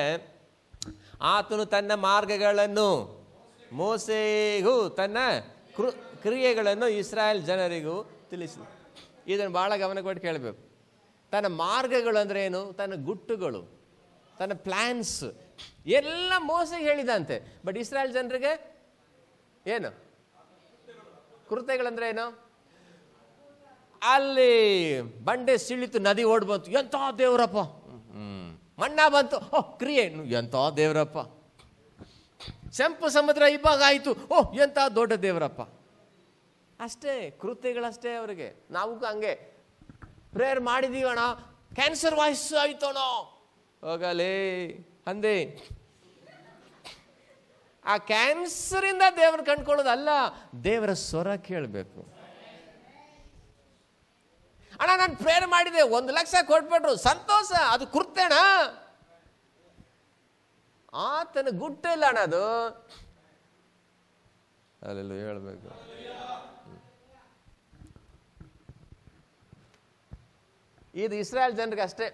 ಆತನು ತನ್ನ ಮಾರ್ಗಗಳನ್ನು ಮೋಸೆಗೂ ತನ್ನ ಕೃ ಕ್ರಿಯೆಗಳನ್ನು ಇಸ್ರಾಯೇಲ್ ಜನರಿಗೂ ತಿಳಿಸಿದೆ ಇದನ್ನು ಭಾಳ ಗಮನ ಕೊಟ್ಟು ಕೇಳಬೇಕು ತನ್ನ ಮಾರ್ಗಗಳು ಅಂದರೆ ಏನು ತನ್ನ ಗುಟ್ಟುಗಳು ತನ್ನ ಪ್ಲ್ಯಾನ್ಸ್ ಎಲ್ಲ ಮೋಸೆಗೆ ಹೇಳಿದಂತೆ ಬಟ್ ಇಸ್ರಾಯೇಲ್ ಜನರಿಗೆ ಏನು ಕೃತ್ಯಗಳಂದ್ರೆ ಏನು ಅಲ್ಲಿ ಬಂಡೆ ಸಿಳಿತು ನದಿ ಓಡ್ ಬಂತು ಎಂಥ ದೇವರಪ್ಪ ಮಣ್ಣ ಬಂತು ಓಹ್ ಕ್ರಿಯೆ ಎಂಥ ದೇವರಪ್ಪ ಕೆಂಪು ಸಮುದ್ರ ಇಬ್ಬಾಗ ಆಯಿತು ಓಹ್ ಎಂಥ ದೊಡ್ಡ ದೇವ್ರಪ್ಪ ಅಷ್ಟೇ ಕೃತ್ಯಗಳಷ್ಟೇ ಅವರಿಗೆ ನಾವು ಹಂಗೆ ಪ್ರೇಯರ್ ಮಾಡಿದೀವಣ ಕ್ಯಾನ್ಸರ್ ವಾಯ್ಸ್ ಆಯ್ತೋಣ ಹೋಗಲೇ ಅಂದೆ ಆ ಕ್ಯಾನ್ಸರಿಂದ ದೇವ್ರ ಕಂಡ್ಕೊಳ್ಳೋದಲ್ಲ ದೇವರ ಸ್ವರ ಕೇಳಬೇಕು ಅಣ್ಣ ನಾನು ಪ್ರೇರ್ ಮಾಡಿದೆ ಒಂದು ಲಕ್ಷ ಕೊಟ್ಬಿಟ್ರು ಸಂತೋಷ ಅದು ಕುರ್ತೇಣ ಆತನ ಗುಟ್ಟು ಇಲ್ಲ ಅಣ್ಣ ಅದು ಅಲ್ಲೆಲ್ಲ ಹೇಳಬೇಕು ಇದು ಇಸ್ರಾಯೇಲ್ ಜನರಿಗೆ ಅಷ್ಟೇ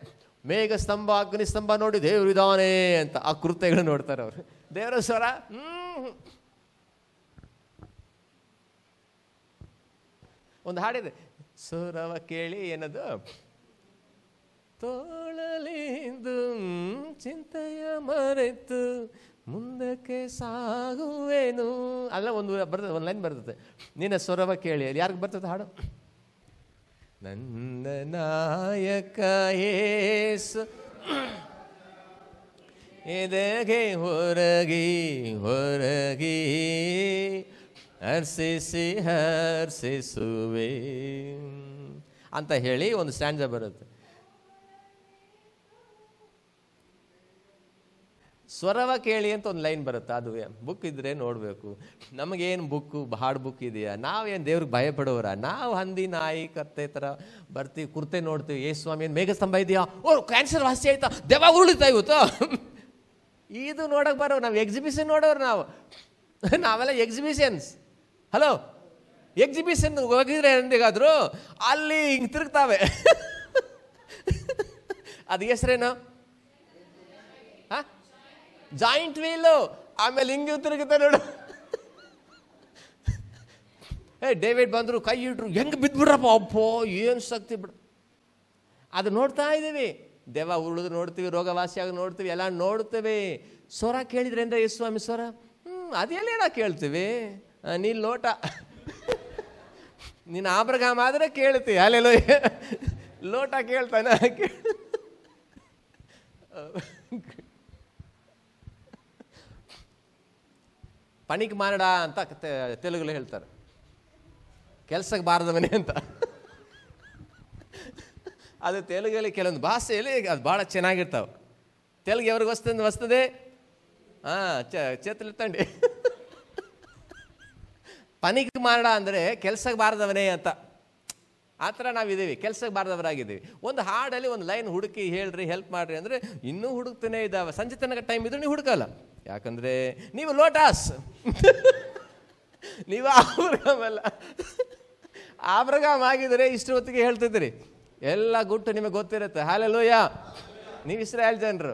ಮೇಘ ಸ್ತಂಭ ಅಗ್ನಿಸ್ತಂಭ ನೋಡಿ ದೇವರು ಇದಾನೆ ಅಂತ ಆ ಕೃತ್ಯಗಳು ನೋಡ್ತಾರೆ ಅವರು ದೇವರ ಸ್ವರ ಹ್ಮ್ ಒಂದು ಹಾಡಿದೆ ಸೌರವ ಕೇಳಿ ಏನದು ತೋಳಲಿದು ಚಿಂತೆಯ ಮರೆತು ಮುಂದಕ್ಕೆ ಸಾಗುವೇನು ಅಲ್ಲ ಒಂದು ಬರ್ತದೆ ಒಂದು ಲೈನ್ ಬರ್ತದೆ ನಿನ್ನ ಸೊರವ ಕೇಳಿ ಅಲ್ಲಿ ಯಾರಿಗೆ ಬರ್ತದೆ ಹಾಡು ನನ್ನ ನಾಯಕ ಏಸು ಎದಗೆ ಹೊರಗಿ ಹೊರಗಿ ಹರ್ಷಿಸಿ ಹರ್ಷಿಸುವೆ ಅಂತ ಹೇಳಿ ಒಂದು ಸ್ಟ್ಯಾಂಡ್ಜ ಬರುತ್ತೆ ಸ್ವರವ ಕೇಳಿ ಅಂತ ಒಂದು ಲೈನ್ ಬರುತ್ತೆ ಅದು ಬುಕ್ ಇದ್ರೆ ನೋಡಬೇಕು ನಮಗೇನು ಬುಕ್ಕು ಹಾಡು ಬುಕ್ ಇದೆಯಾ ನಾವೇನು ದೇವ್ರಿಗೆ ಭಯ ಪಡೋರ ನಾವು ಹಂದಿ ನಾಯಿ ಕತ್ತೆ ಥರ ಬರ್ತೀವಿ ಕುರ್ತೆ ನೋಡ್ತೀವಿ ಏ ಸ್ವಾಮಿ ಏನು ಮೇಘಸ್ತಂಭ ಇದೆಯಾ ಓ ಕ್ಯಾನ್ಸರ್ ವಾಸಿ ಆಯ್ತಾ ದೆವ ಉರುಳಿತಾ ಇವತ್ತು ಇದು ನೋಡೋಕೆ ಬರೋ ನಾವು ಎಕ್ಸಿಬಿಷನ್ ನೋಡೋರು ನಾವು ನಾವೆಲ್ಲ ಎಕ್ಸಿಬಿಷನ್ಸ್ ಹಲೋ ಎಕ್ಸಿಬಿಷನ್ ಹೋಗಿದ್ರೆ ಎಂದಿಗಾದ್ರು ಅಲ್ಲಿ ಹಿಂಗೆ ತಿರುಗ್ತಾವೆ ಅದು ಹೆಸ್ರೇನು ಹಾ ಜಾಯಿಂಟ್ ವೀಲು ಆಮೇಲೆ ಹಿಂಗೆ ತಿರುಗುತ್ತೆ ನೋಡು ಏ ಡೇವಿಡ್ ಬಂದರು ಕೈ ಇಟ್ರು ಹೆಂಗೆ ಬಿದ್ಬಿಡ್ರಪ್ಪ ಅಪ್ಪೋ ಏನು ಶಕ್ತಿ ಬಿಡು ಅದು ನೋಡ್ತಾ ಇದ್ದೀವಿ ದೇವ ಉಳಿದು ನೋಡ್ತೀವಿ ರೋಗವಾಸಿಯಾಗಿ ನೋಡ್ತೀವಿ ಎಲ್ಲ ನೋಡ್ತೀವಿ ಸ್ವರ ಕೇಳಿದ್ರೆ ಅಂದರೆ ಸ್ವಾಮಿ ಸ್ವರ ಹ್ಞೂ ಅದೆಲ್ಲ ಕೇಳ್ತೀವಿ ನೀ ಲೋಟ ನೀನು ಆಬ್ರಗಾಮ್ ಆದರೆ ಕೇಳ್ತಿ ಅಲ್ಲೆಲ್ಲೋ ಲೋಟ ಕೇಳ್ತಾನ ಪಣಿಕ್ ಮಾಡಡ ಅಂತ ತೆಲುಗು ಹೇಳ್ತಾರೆ ಕೆಲ್ಸಕ್ಕೆ ಮನೆ ಅಂತ ಅದು ತೆಲುಗಲ್ಲಿ ಕೆಲವೊಂದು ಭಾಷೆಯಲ್ಲಿ ಅದು ಭಾಳ ಚೆನ್ನಾಗಿರ್ತಾವೆ ತೆಲುಗು ಅವ್ರಿಗೆ ವಸ್ತಂದು ವಸ್ತದೆ ಹಾಂ ಚೇತಲಿತ್ತಂಡಿ ಪನಿಕ್ ಮಾಡ ಅಂದರೆ ಕೆಲ್ಸಕ್ಕೆ ಬಾರದವನೇ ಅಂತ ಆ ಥರ ನಾವಿದ್ದೀವಿ ಕೆಲಸಕ್ಕೆ ಬಾರದವರಾಗಿದ್ದೀವಿ ಒಂದು ಹಾಡಲ್ಲಿ ಒಂದು ಲೈನ್ ಹುಡುಕಿ ಹೇಳ್ರಿ ಹೆಲ್ಪ್ ಮಾಡ್ರಿ ಅಂದರೆ ಇನ್ನೂ ಹುಡುಕ್ತಾನೆ ಇದ್ದಾವೆ ಸಂಜೆ ತನಕ ಟೈಮ್ ಇದ್ರೆ ನೀವು ಹುಡುಕಲ್ಲ ಯಾಕಂದರೆ ನೀವು ಲೋಟಾಸ್ ನೀವು ಆಬ್ರಗಾಮಲ್ಲ ಆಬ್ರಗಾಮ್ ಆಗಿದರೆ ಇಷ್ಟು ಹೊತ್ತಿಗೆ ಹೇಳ್ತಿದ್ದೀರಿ ಎಲ್ಲ ಗುಟ್ಟು ನಿಮಗೆ ಗೊತ್ತಿರುತ್ತೆ ಲೋಯ್ಯ ನೀವು ಇಸ್ರಾಯಲ್ ಜನರು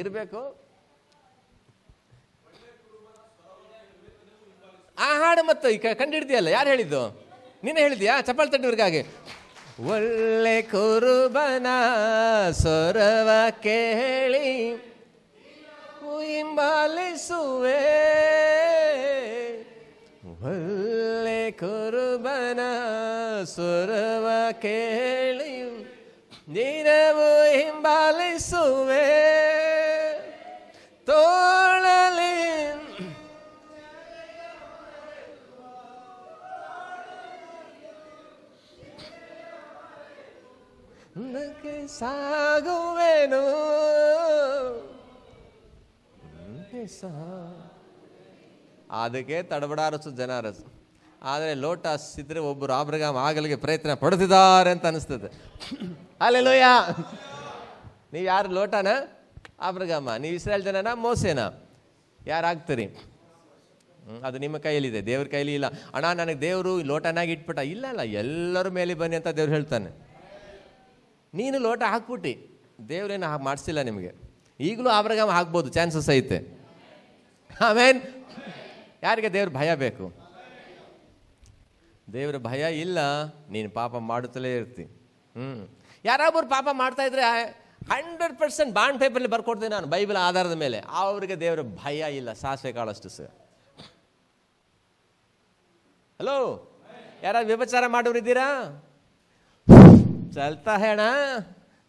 ಇರಬೇಕು ಮಾಡ ಮತ್ತು ಈಗ ಕಂಡು ಹಿಡಿದಿಯಲ್ಲ ಯಾರು ಹೇಳಿದ್ದು ನೀನೇ ಹೇಳಿದ್ಯಾ ಚಪ್ಪಾಳೆ ತಟ್ಟಿವ್ರಿಗಾಗಿ ಒಳ್ಳೆ ಕುರುಬನ ಸೊರವ ಕೇಳಿ ಹಿಂಬಾಲಿಸುವೆ ಒಳ್ಳೆ ಕುರುಬನ ಸೊರವ ಕೇಳಿ ನೀರವು ಹಿಂಬಾಲಿಸುವೇ ಸಾಗುವೆನು ಅದಕ್ಕೆ ತಡಬಡಾರಸು ಜನಾರಸು ಆದರೆ ಲೋಟ ಇದ್ರೆ ಒಬ್ಬರು ಆಬ್ರಗಾಮ್ ಆಗಲಿಗೆ ಪ್ರಯತ್ನ ಪಡ್ತಿದ್ದಾರೆ ಅಂತ ಅನಿಸ್ತದೆ ಲೋಯ ನೀವು ಯಾರು ಲೋಟನ ಆಬ್ರಗಾಮ ನೀವು ಇಸ್ರೇಲ್ ಜನನ ಮೋಸೇನ ಯಾರಾಗ್ತೀರಿ ಅದು ನಿಮ್ಮ ಕೈಯಲ್ಲಿದೆ ದೇವ್ರ ಕೈಲಿ ಇಲ್ಲ ಅಣ್ಣ ನನಗೆ ದೇವರು ಲೋಟನಾಗಿ ಇಟ್ಬಿಟ್ಟ ಇಲ್ಲ ಅಲ್ಲ ಎಲ್ಲರ ಮೇಲೆ ಬನ್ನಿ ಅಂತ ದೇವ್ರು ಹೇಳ್ತಾನೆ ನೀನು ಲೋಟ ಹಾಕ್ಬಿಟ್ಟು ದೇವ್ರೇನು ಮಾಡಿಸಿಲ್ಲ ನಿಮಗೆ ಈಗಲೂ ಆಬ್ರಗಾಮ ಹಾಕ್ಬೋದು ಚಾನ್ಸಸ್ ಐತೆ ಆಮೇನ್ ಯಾರಿಗೆ ದೇವ್ರ ಭಯ ಬೇಕು ದೇವ್ರ ಭಯ ಇಲ್ಲ ನೀನು ಪಾಪ ಮಾಡುತ್ತಲೇ ಇರ್ತಿ ಹ್ಞೂ ಯಾರಾಬ್ಬರು ಪಾಪ ಮಾಡ್ತಾ ಇದ್ರೆ ಹಂಡ್ರೆಡ್ ಪರ್ಸೆಂಟ್ ಬಾಂಡ್ ಪೇಪರ್ಲಿ ಬರ್ಕೊಡ್ತೀನಿ ನಾನು ಬೈಬಲ್ ಆಧಾರದ ಮೇಲೆ ಅವ್ರಿಗೆ ದೇವರ ಭಯ ಇಲ್ಲ ಸಾಸಿವೆ ಕಾಳಷ್ಟು ಸರ್ ಹಲೋ ಯಾರು ವ್ಯಭಚಾರ ಮಾಡೋರಿದ್ದೀರಾ ಚಲ್ತಾ ಹೇಣ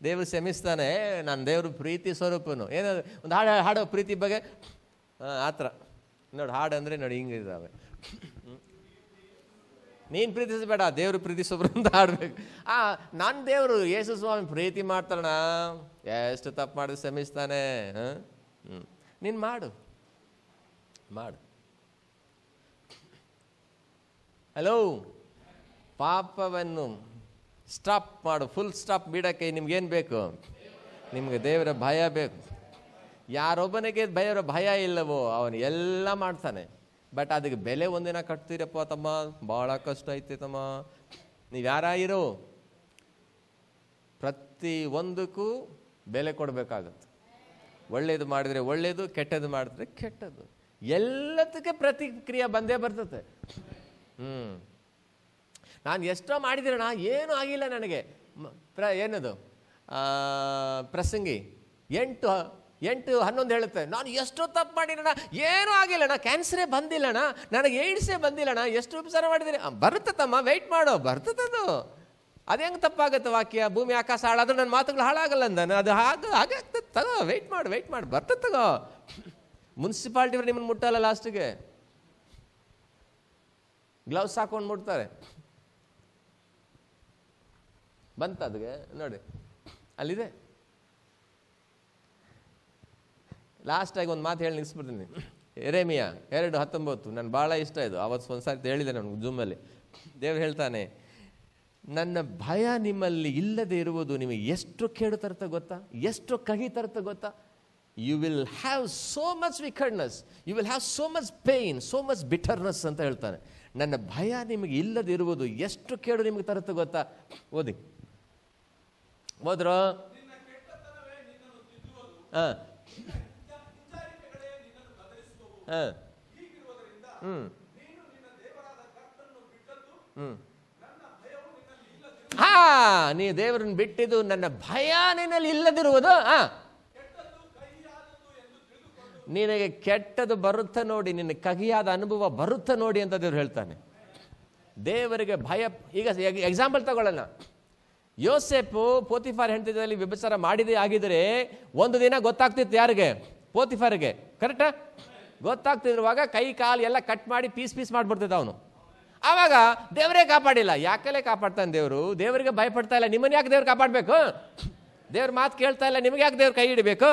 ದೇವ್ರು ಕ್ಷಮಿಸ್ತಾನೆ ನಾನು ದೇವರು ಪ್ರೀತಿ ಸ್ವರೂಪನು ಏನಾದ್ರು ಒಂದು ಹಾಡು ಹಾಡು ಪ್ರೀತಿ ಬಗ್ಗೆ ಹಾಂ ಆ ಥರ ನೋಡಿ ಹಾಡು ಅಂದರೆ ನೋಡಿ ಹಿಂಗೆ ಇದ್ದಾವೆ ನೀನು ಪ್ರೀತಿಸಬೇಡ ದೇವರು ಸ್ವರೂಪ ಅಂತ ಹಾಡ್ಬೇಕು ಆ ನಾನು ದೇವರು ಯೇಸು ಸ್ವಾಮಿ ಪ್ರೀತಿ ಮಾಡ್ತಾರಣ ಎಷ್ಟು ತಪ್ಪು ಮಾಡಿದ್ರೆ ಶ್ರಮಿಸ್ತಾನೆ ಹಾಂ ಹ್ಞೂ ನೀನು ಮಾಡು ಮಾಡು ಹಲೋ ಪಾಪವನ್ನು ಸ್ಟಾಪ್ ಮಾಡು ಫುಲ್ ಸ್ಟಾಪ್ ಬಿಡೋಕ್ಕೆ ನಿಮ್ಗೇನು ಬೇಕು ನಿಮಗೆ ದೇವರ ಭಯ ಬೇಕು ಯಾರೊಬ್ಬನಿಗೆ ಭಯವರ ಭಯ ಇಲ್ಲವೋ ಅವನು ಎಲ್ಲ ಮಾಡ್ತಾನೆ ಬಟ್ ಅದಕ್ಕೆ ಬೆಲೆ ಒಂದಿನ ಕಟ್ತೀರಪ್ಪ ತಮ್ಮ ಭಾಳ ಕಷ್ಟ ಐತೆ ತಮ್ಮ ನೀವು ಇರೋ ಪ್ರತಿ ಒಂದಕ್ಕೂ ಬೆಲೆ ಕೊಡಬೇಕಾಗತ್ತೆ ಒಳ್ಳೇದು ಮಾಡಿದರೆ ಒಳ್ಳೇದು ಕೆಟ್ಟದ್ದು ಮಾಡಿದ್ರೆ ಕೆಟ್ಟದ್ದು ಎಲ್ಲದಕ್ಕೆ ಪ್ರತಿಕ್ರಿಯೆ ಬಂದೇ ಬರ್ತದೆ ಹ್ಞೂ ನಾನು ಎಷ್ಟೋ ಮಾಡಿದಿರೋಣ ಏನೂ ಆಗಿಲ್ಲ ನನಗೆ ಪ್ರ ಏನದು ಪ್ರಸಂಗಿ ಎಂಟು ಎಂಟು ಹನ್ನೊಂದು ಹೇಳುತ್ತೆ ನಾನು ಎಷ್ಟು ತಪ್ಪು ಮಾಡಿರೋಣ ಏನೂ ಆಗಿಲ್ಲಣ್ಣ ಕ್ಯಾನ್ಸರೇ ಬಂದಿಲ್ಲಣ್ಣ ನನಗೆ ಏಡ್ಸೇ ಬಂದಿಲ್ಲಣ್ಣ ಎಷ್ಟು ಉಪಚಾರ ಮಾಡಿದ್ದೀನಿ ಬರುತ್ತೆ ವೆಯ್ಟ್ ಮಾಡೋ ಬರ್ತದದು ಅದು ಹೆಂಗೆ ತಪ್ಪಾಗುತ್ತೆ ವಾಕ್ಯ ಭೂಮಿ ಆಕಾಶ ಹಾಳಾದ್ರೆ ನನ್ನ ಮಾತುಗಳು ಹಾಳಾಗಲ್ಲ ನಾನು ಅದು ಹಾಗೆ ಹಾಗೆ ಆಗ್ತದೆ ತಗೋ ವೆಯ್ಟ್ ಮಾಡು ವೆಯ್ಟ್ ಮಾಡು ಬರ್ತದೆ ತಗೋ ಮುನ್ಸಿಪಾಲ್ಟಿಯವ್ರು ನಿಮ್ಮನ್ನು ಮುಟ್ಟಲ್ಲ ಲಾಸ್ಟಿಗೆ ಗ್ಲೌಸ್ ಹಾಕೊಂಡು ಮುಟ್ತಾರೆ ಬಂತ ಅದಕ್ಕೆ ನೋಡಿ ಅಲ್ಲಿದೆ ಲಾಸ್ಟಾಗಿ ಒಂದು ಮಾತು ಹೇಳಿ ನಿಲ್ಲಿಸ್ಬಿಡ್ತೀನಿ ರೇಮಿಯಾ ಎರಡು ಹತ್ತೊಂಬತ್ತು ನಾನು ಭಾಳ ಇಷ್ಟ ಇದು ಆವತ್ತು ಒಂದು ಸಾರಿ ಹೇಳಿದೆ ನನಗೆ ಜೂಮಲ್ಲಿ ದೇವ್ರು ಹೇಳ್ತಾನೆ ನನ್ನ ಭಯ ನಿಮ್ಮಲ್ಲಿ ಇಲ್ಲದೆ ಇರುವುದು ನಿಮಗೆ ಎಷ್ಟು ಕೇಡು ತರ್ತ ಗೊತ್ತಾ ಎಷ್ಟು ಕಹಿ ತರ್ತ ಗೊತ್ತಾ you will have so much wickedness you will have so much pain so much bitterness ಅಂತ ಹೇಳ್ತಾನೆ ನನ್ನ ಭಯ ನಿಮಗೆ ಇಲ್ಲದಿರುವುದು ಎಷ್ಟು ಕೇಡು ನಿಮಗೆ ತರುತ್ತೆ ಗೊತ್ತಾ ಓದಿ ಹೋದ್ರು ಹಾಂ ಹಾ ನೀ ದೇವರನ್ನು ಬಿಟ್ಟಿದ್ದು ನನ್ನ ಭಯ ನಿನ್ನಲ್ಲಿ ಇಲ್ಲದಿರುವುದು ಹಾ ನಿನಗೆ ಕೆಟ್ಟದು ಬರುತ್ತ ನೋಡಿ ನಿನ್ನ ಕಹಿಯಾದ ಅನುಭವ ಬರುತ್ತ ನೋಡಿ ಅಂತ ದೇವರು ಹೇಳ್ತಾನೆ ದೇವರಿಗೆ ಭಯ ಈಗ ಎಕ್ಸಾಂಪಲ್ ತಗೊಳ್ಳೋಣ ಯೋಸೆಪು ಪೋತಿಫಾರ್ ಹೆಂಡತಿದಲ್ಲಿ ವ್ಯಭಿಚಾರ ಮಾಡಿದೆ ಆಗಿದ್ರೆ ಒಂದು ದಿನ ಗೊತ್ತಾಗ್ತಿತ್ತು ಯಾರಿಗೆ ಪೋತಿಫಾರಿಗೆ ಕರೆಕ್ಟಾ ಗೊತ್ತಾಗ್ತಿರುವಾಗ ಕೈ ಕಾಲು ಎಲ್ಲ ಕಟ್ ಮಾಡಿ ಪೀಸ್ ಪೀಸ್ ಮಾಡಿಬಿಡ್ತಿದ್ದ ಅವನು ಆವಾಗ ದೇವರೇ ಕಾಪಾಡಿಲ್ಲ ಯಾಕಲೇ ಕಾಪಾಡ್ತಾನೆ ದೇವರು ದೇವರಿಗೆ ಭಯಪಡ್ತಾ ಇಲ್ಲ ನಿಮ್ಮನ್ನ ಯಾಕೆ ದೇವ್ರು ಕಾಪಾಡಬೇಕು ದೇವ್ರ ಮಾತು ಕೇಳ್ತಾ ಇಲ್ಲ ನಿಮ್ಗೆ ಯಾಕೆ ದೇವ್ರ ಕೈ ಹಿಡಿಬೇಕು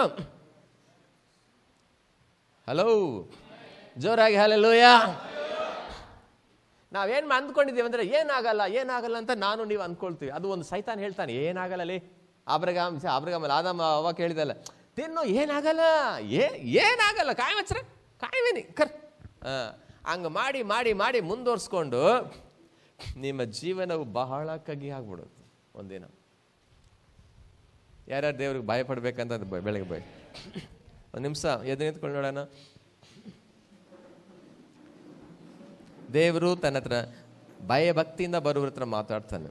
ಹಲೋ ಜೋರಾಗಿ ಹಲೋ ಲೋಯಾ ನಾವೇನು ಅಂದ್ಕೊಂಡಿದ್ದೀವಿ ಅಂದರೆ ಏನಾಗಲ್ಲ ಏನಾಗಲ್ಲ ಅಂತ ನಾನು ನೀವು ಅಂದ್ಕೊಳ್ತೀವಿ ಅದು ಒಂದು ಸೈತಾನ ಹೇಳ್ತಾನೆ ಏನಾಗಲ್ಲಲ್ಲಿ ಆಬ್ರಗಾಮ್ ಆಬ್ರಗಾಮಲ್ಲಿ ಆದಾಮ ಅವ ಕೇಳಿದಲ್ಲ ತಿನ್ನು ಏನಾಗಲ್ಲ ಏ ಏನಾಗಲ್ಲ ಕಾಯ್ಮಚ್ರೆ ಕಾಯ್ವೇನಿ ಕರ್ ಹಂಗೆ ಮಾಡಿ ಮಾಡಿ ಮಾಡಿ ಮುಂದುವರ್ಸ್ಕೊಂಡು ನಿಮ್ಮ ಜೀವನವು ಬಹಳ ಕಗ್ಗಿ ಆಗ್ಬಿಡುತ್ತೆ ಒಂದಿನ ಯಾರ್ಯಾರು ದೇವ್ರಿಗೆ ಭಯ ಪಡ್ಬೇಕಂತ ಬೆಳಗ್ಗೆ ಬೈ ಒಂದು ನಿಮಿಷ ಎದ್ದು ನಿಂತ್ಕೊಂಡು ನೋಡೋಣ ದೇವರು ತನ್ನ ಹತ್ರ ಭಯಭಕ್ತಿಯಿಂದ ಬರುವ ಹತ್ರ ಮಾತಾಡ್ತಾನೆ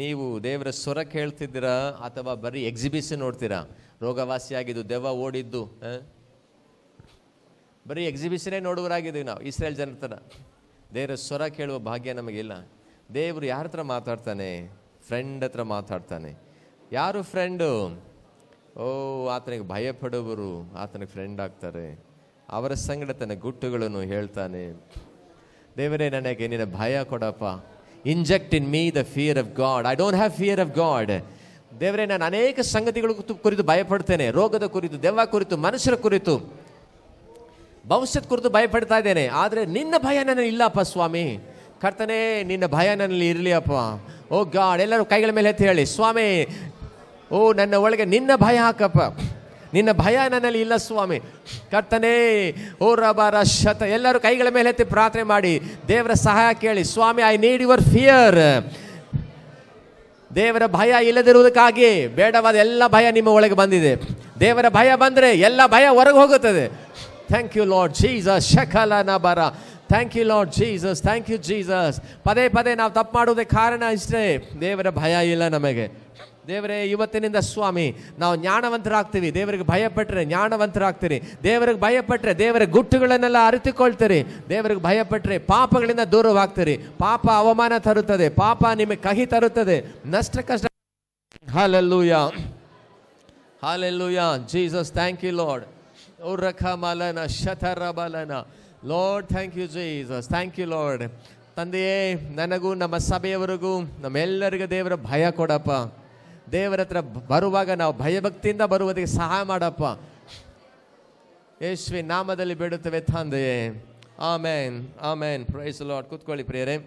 ನೀವು ದೇವರ ಸ್ವರ ಕೇಳ್ತಿದ್ದೀರಾ ಅಥವಾ ಬರೀ ಎಕ್ಸಿಬಿಷನ್ ನೋಡ್ತೀರಾ ರೋಗವಾಸಿಯಾಗಿದ್ದು ದೆವ್ವ ಓಡಿದ್ದು ಬರೀ ಎಕ್ಸಿಬಿಷನೇ ನೋಡುವರಾಗಿದ್ದೀವಿ ನಾವು ಇಸ್ರೇಲ್ ಜನರ ಥರ ದೇವರ ಸ್ವರ ಕೇಳುವ ಭಾಗ್ಯ ನಮಗಿಲ್ಲ ದೇವರು ಯಾರ ಹತ್ರ ಮಾತಾಡ್ತಾನೆ ಫ್ರೆಂಡ್ ಹತ್ರ ಮಾತಾಡ್ತಾನೆ ಯಾರು ಫ್ರೆಂಡು ಓ ಆತನಿಗೆ ಭಯಪಡುವರು ಆತನಿಗೆ ಫ್ರೆಂಡ್ ಆಗ್ತಾರೆ ಅವರ ಸಂಗಡ ತನ್ನ ಗುಟ್ಟುಗಳನ್ನು ಹೇಳ್ತಾನೆ ದೇವರೇ ನನಗೆ ನಿನ್ನ ಭಯ ಕೊಡಪ್ಪ inject in me the fear of God I don't have fear of God ದೇವರೇ ನಾನು ಅನೇಕ ಸಂಗತಿಗಳ ಕುರಿತು ಭಯಪಡ್ತೇನೆ ರೋಗದ ಕುರಿತು ದೆವ್ವ ಕುರಿತು ಮನುಷ್ಯರ ಕುರಿತು ಭವಿಷ್ಯದ ಕುರಿತು ಭಯಪಡ್ತಾ ಇದ್ದೇನೆ ಆದರೆ ನಿನ್ನ ಭಯ ನನ್ನ ಇಲ್ಲಪ್ಪ ಸ್ವಾಮಿ ಕರ್ತನೇ ನಿನ್ನ ಭಯ ನನ್ನಲ್ಲಿ ಇರಲಿ ಅಪ್ಪ ಓ ಗಾಡ್ ಎಲ್ಲರೂ ಕೈಗಳ ಮೇಲೆ ಎತ್ತಿ ಹೇಳಿ ಸ್ವಾಮಿ ಓ ನನ್ನ ಒಳಗೆ ನಿನ್ನ ಭಯ ಹಾಕಪ್ಪ ನಿನ್ನ ಭಯ ನನ್ನಲ್ಲಿ ಇಲ್ಲ ಸ್ವಾಮಿ ಕರ್ತನೆ ಓರ ಬರ ಶತ ಎಲ್ಲರೂ ಕೈಗಳ ಮೇಲೆ ಎತ್ತಿ ಪ್ರಾರ್ಥನೆ ಮಾಡಿ ದೇವರ ಸಹಾಯ ಕೇಳಿ ಸ್ವಾಮಿ ಐ ನೀಡ್ ಯುವರ್ ಫಿಯರ್ ದೇವರ ಭಯ ಇಲ್ಲದಿರುವುದಕ್ಕಾಗಿ ಬೇಡವಾದ ಎಲ್ಲ ಭಯ ನಿಮ್ಮ ಒಳಗೆ ಬಂದಿದೆ ದೇವರ ಭಯ ಬಂದರೆ ಎಲ್ಲ ಭಯ ಹೊರಗೆ ಹೋಗುತ್ತದೆ ಥ್ಯಾಂಕ್ ಯು ಲಾರ್ಡ್ ಜೀಸಸ್ ಶಕಲ ನಬರ thank you Lord Jesus thank you Jesus ಪದೇ ಪದೇ ನಾವು ತಪ್ಪು ಮಾಡುವುದಕ್ಕೆ ಕಾರಣ ಇಷ್ಟೇ ದೇವರ ಭಯ ಇಲ್ಲ ನಮಗೆ ದೇವರೇ ಇವತ್ತಿನಿಂದ ಸ್ವಾಮಿ ನಾವು ಜ್ಞಾನವಂತರಾಗ್ತೀವಿ ದೇವರಿಗೆ ಭಯಪಟ್ಟರೆ ಜ್ಞಾನವಂತರಾಗ್ತೀರಿ ದೇವರಿಗೆ ಭಯಪಟ್ಟರೆ ದೇವರ ಗುಟ್ಟುಗಳನ್ನೆಲ್ಲ ಅರಿತುಕೊಳ್ತೀರಿ ದೇವರಿಗೆ ಭಯಪಟ್ಟರೆ ಪಾಪಗಳಿಂದ ದೂರವಾಗ್ತೀರಿ ಪಾಪ ಅವಮಾನ ತರುತ್ತದೆ ಪಾಪ ನಿಮಗೆ ಕಹಿ ತರುತ್ತದೆ ನಷ್ಟ ಕಷ್ಟ hallelujah hallelujah Jesus thank you Lord ಔರಖ ಮಲನ ಶತರ ಬಲನ Lord thank you Jesus thank you Lord ತಂದೆಯೇ ನನಗೂ ನಮ್ಮ ಸಭೆಯವರಿಗೂ ನಮ್ಮೆಲ್ಲರಿಗೂ ದೇವರ ಭಯ ಕೊಡಪ್ಪ ದೇವರ ಹತ್ರ ಬರುವಾಗ ನಾವು ಭಯಭಕ್ತಿಯಿಂದ ಬರುವುದಕ್ಕೆ ಸಹಾಯ ಮಾಡಪ್ಪ ಯೇಶ್ವಿ ನಾಮದಲ್ಲಿ ಬೇಡುತ್ತವೆ ತಂದೆಯೇ ಆಮೇನ್ ಆಮೇನ್ ಪ್ರೈಸ್ ಲಾಟ್ ಕೂತ್ಕೊಳ್ಳಿ ಪ್ರಿಯರೇ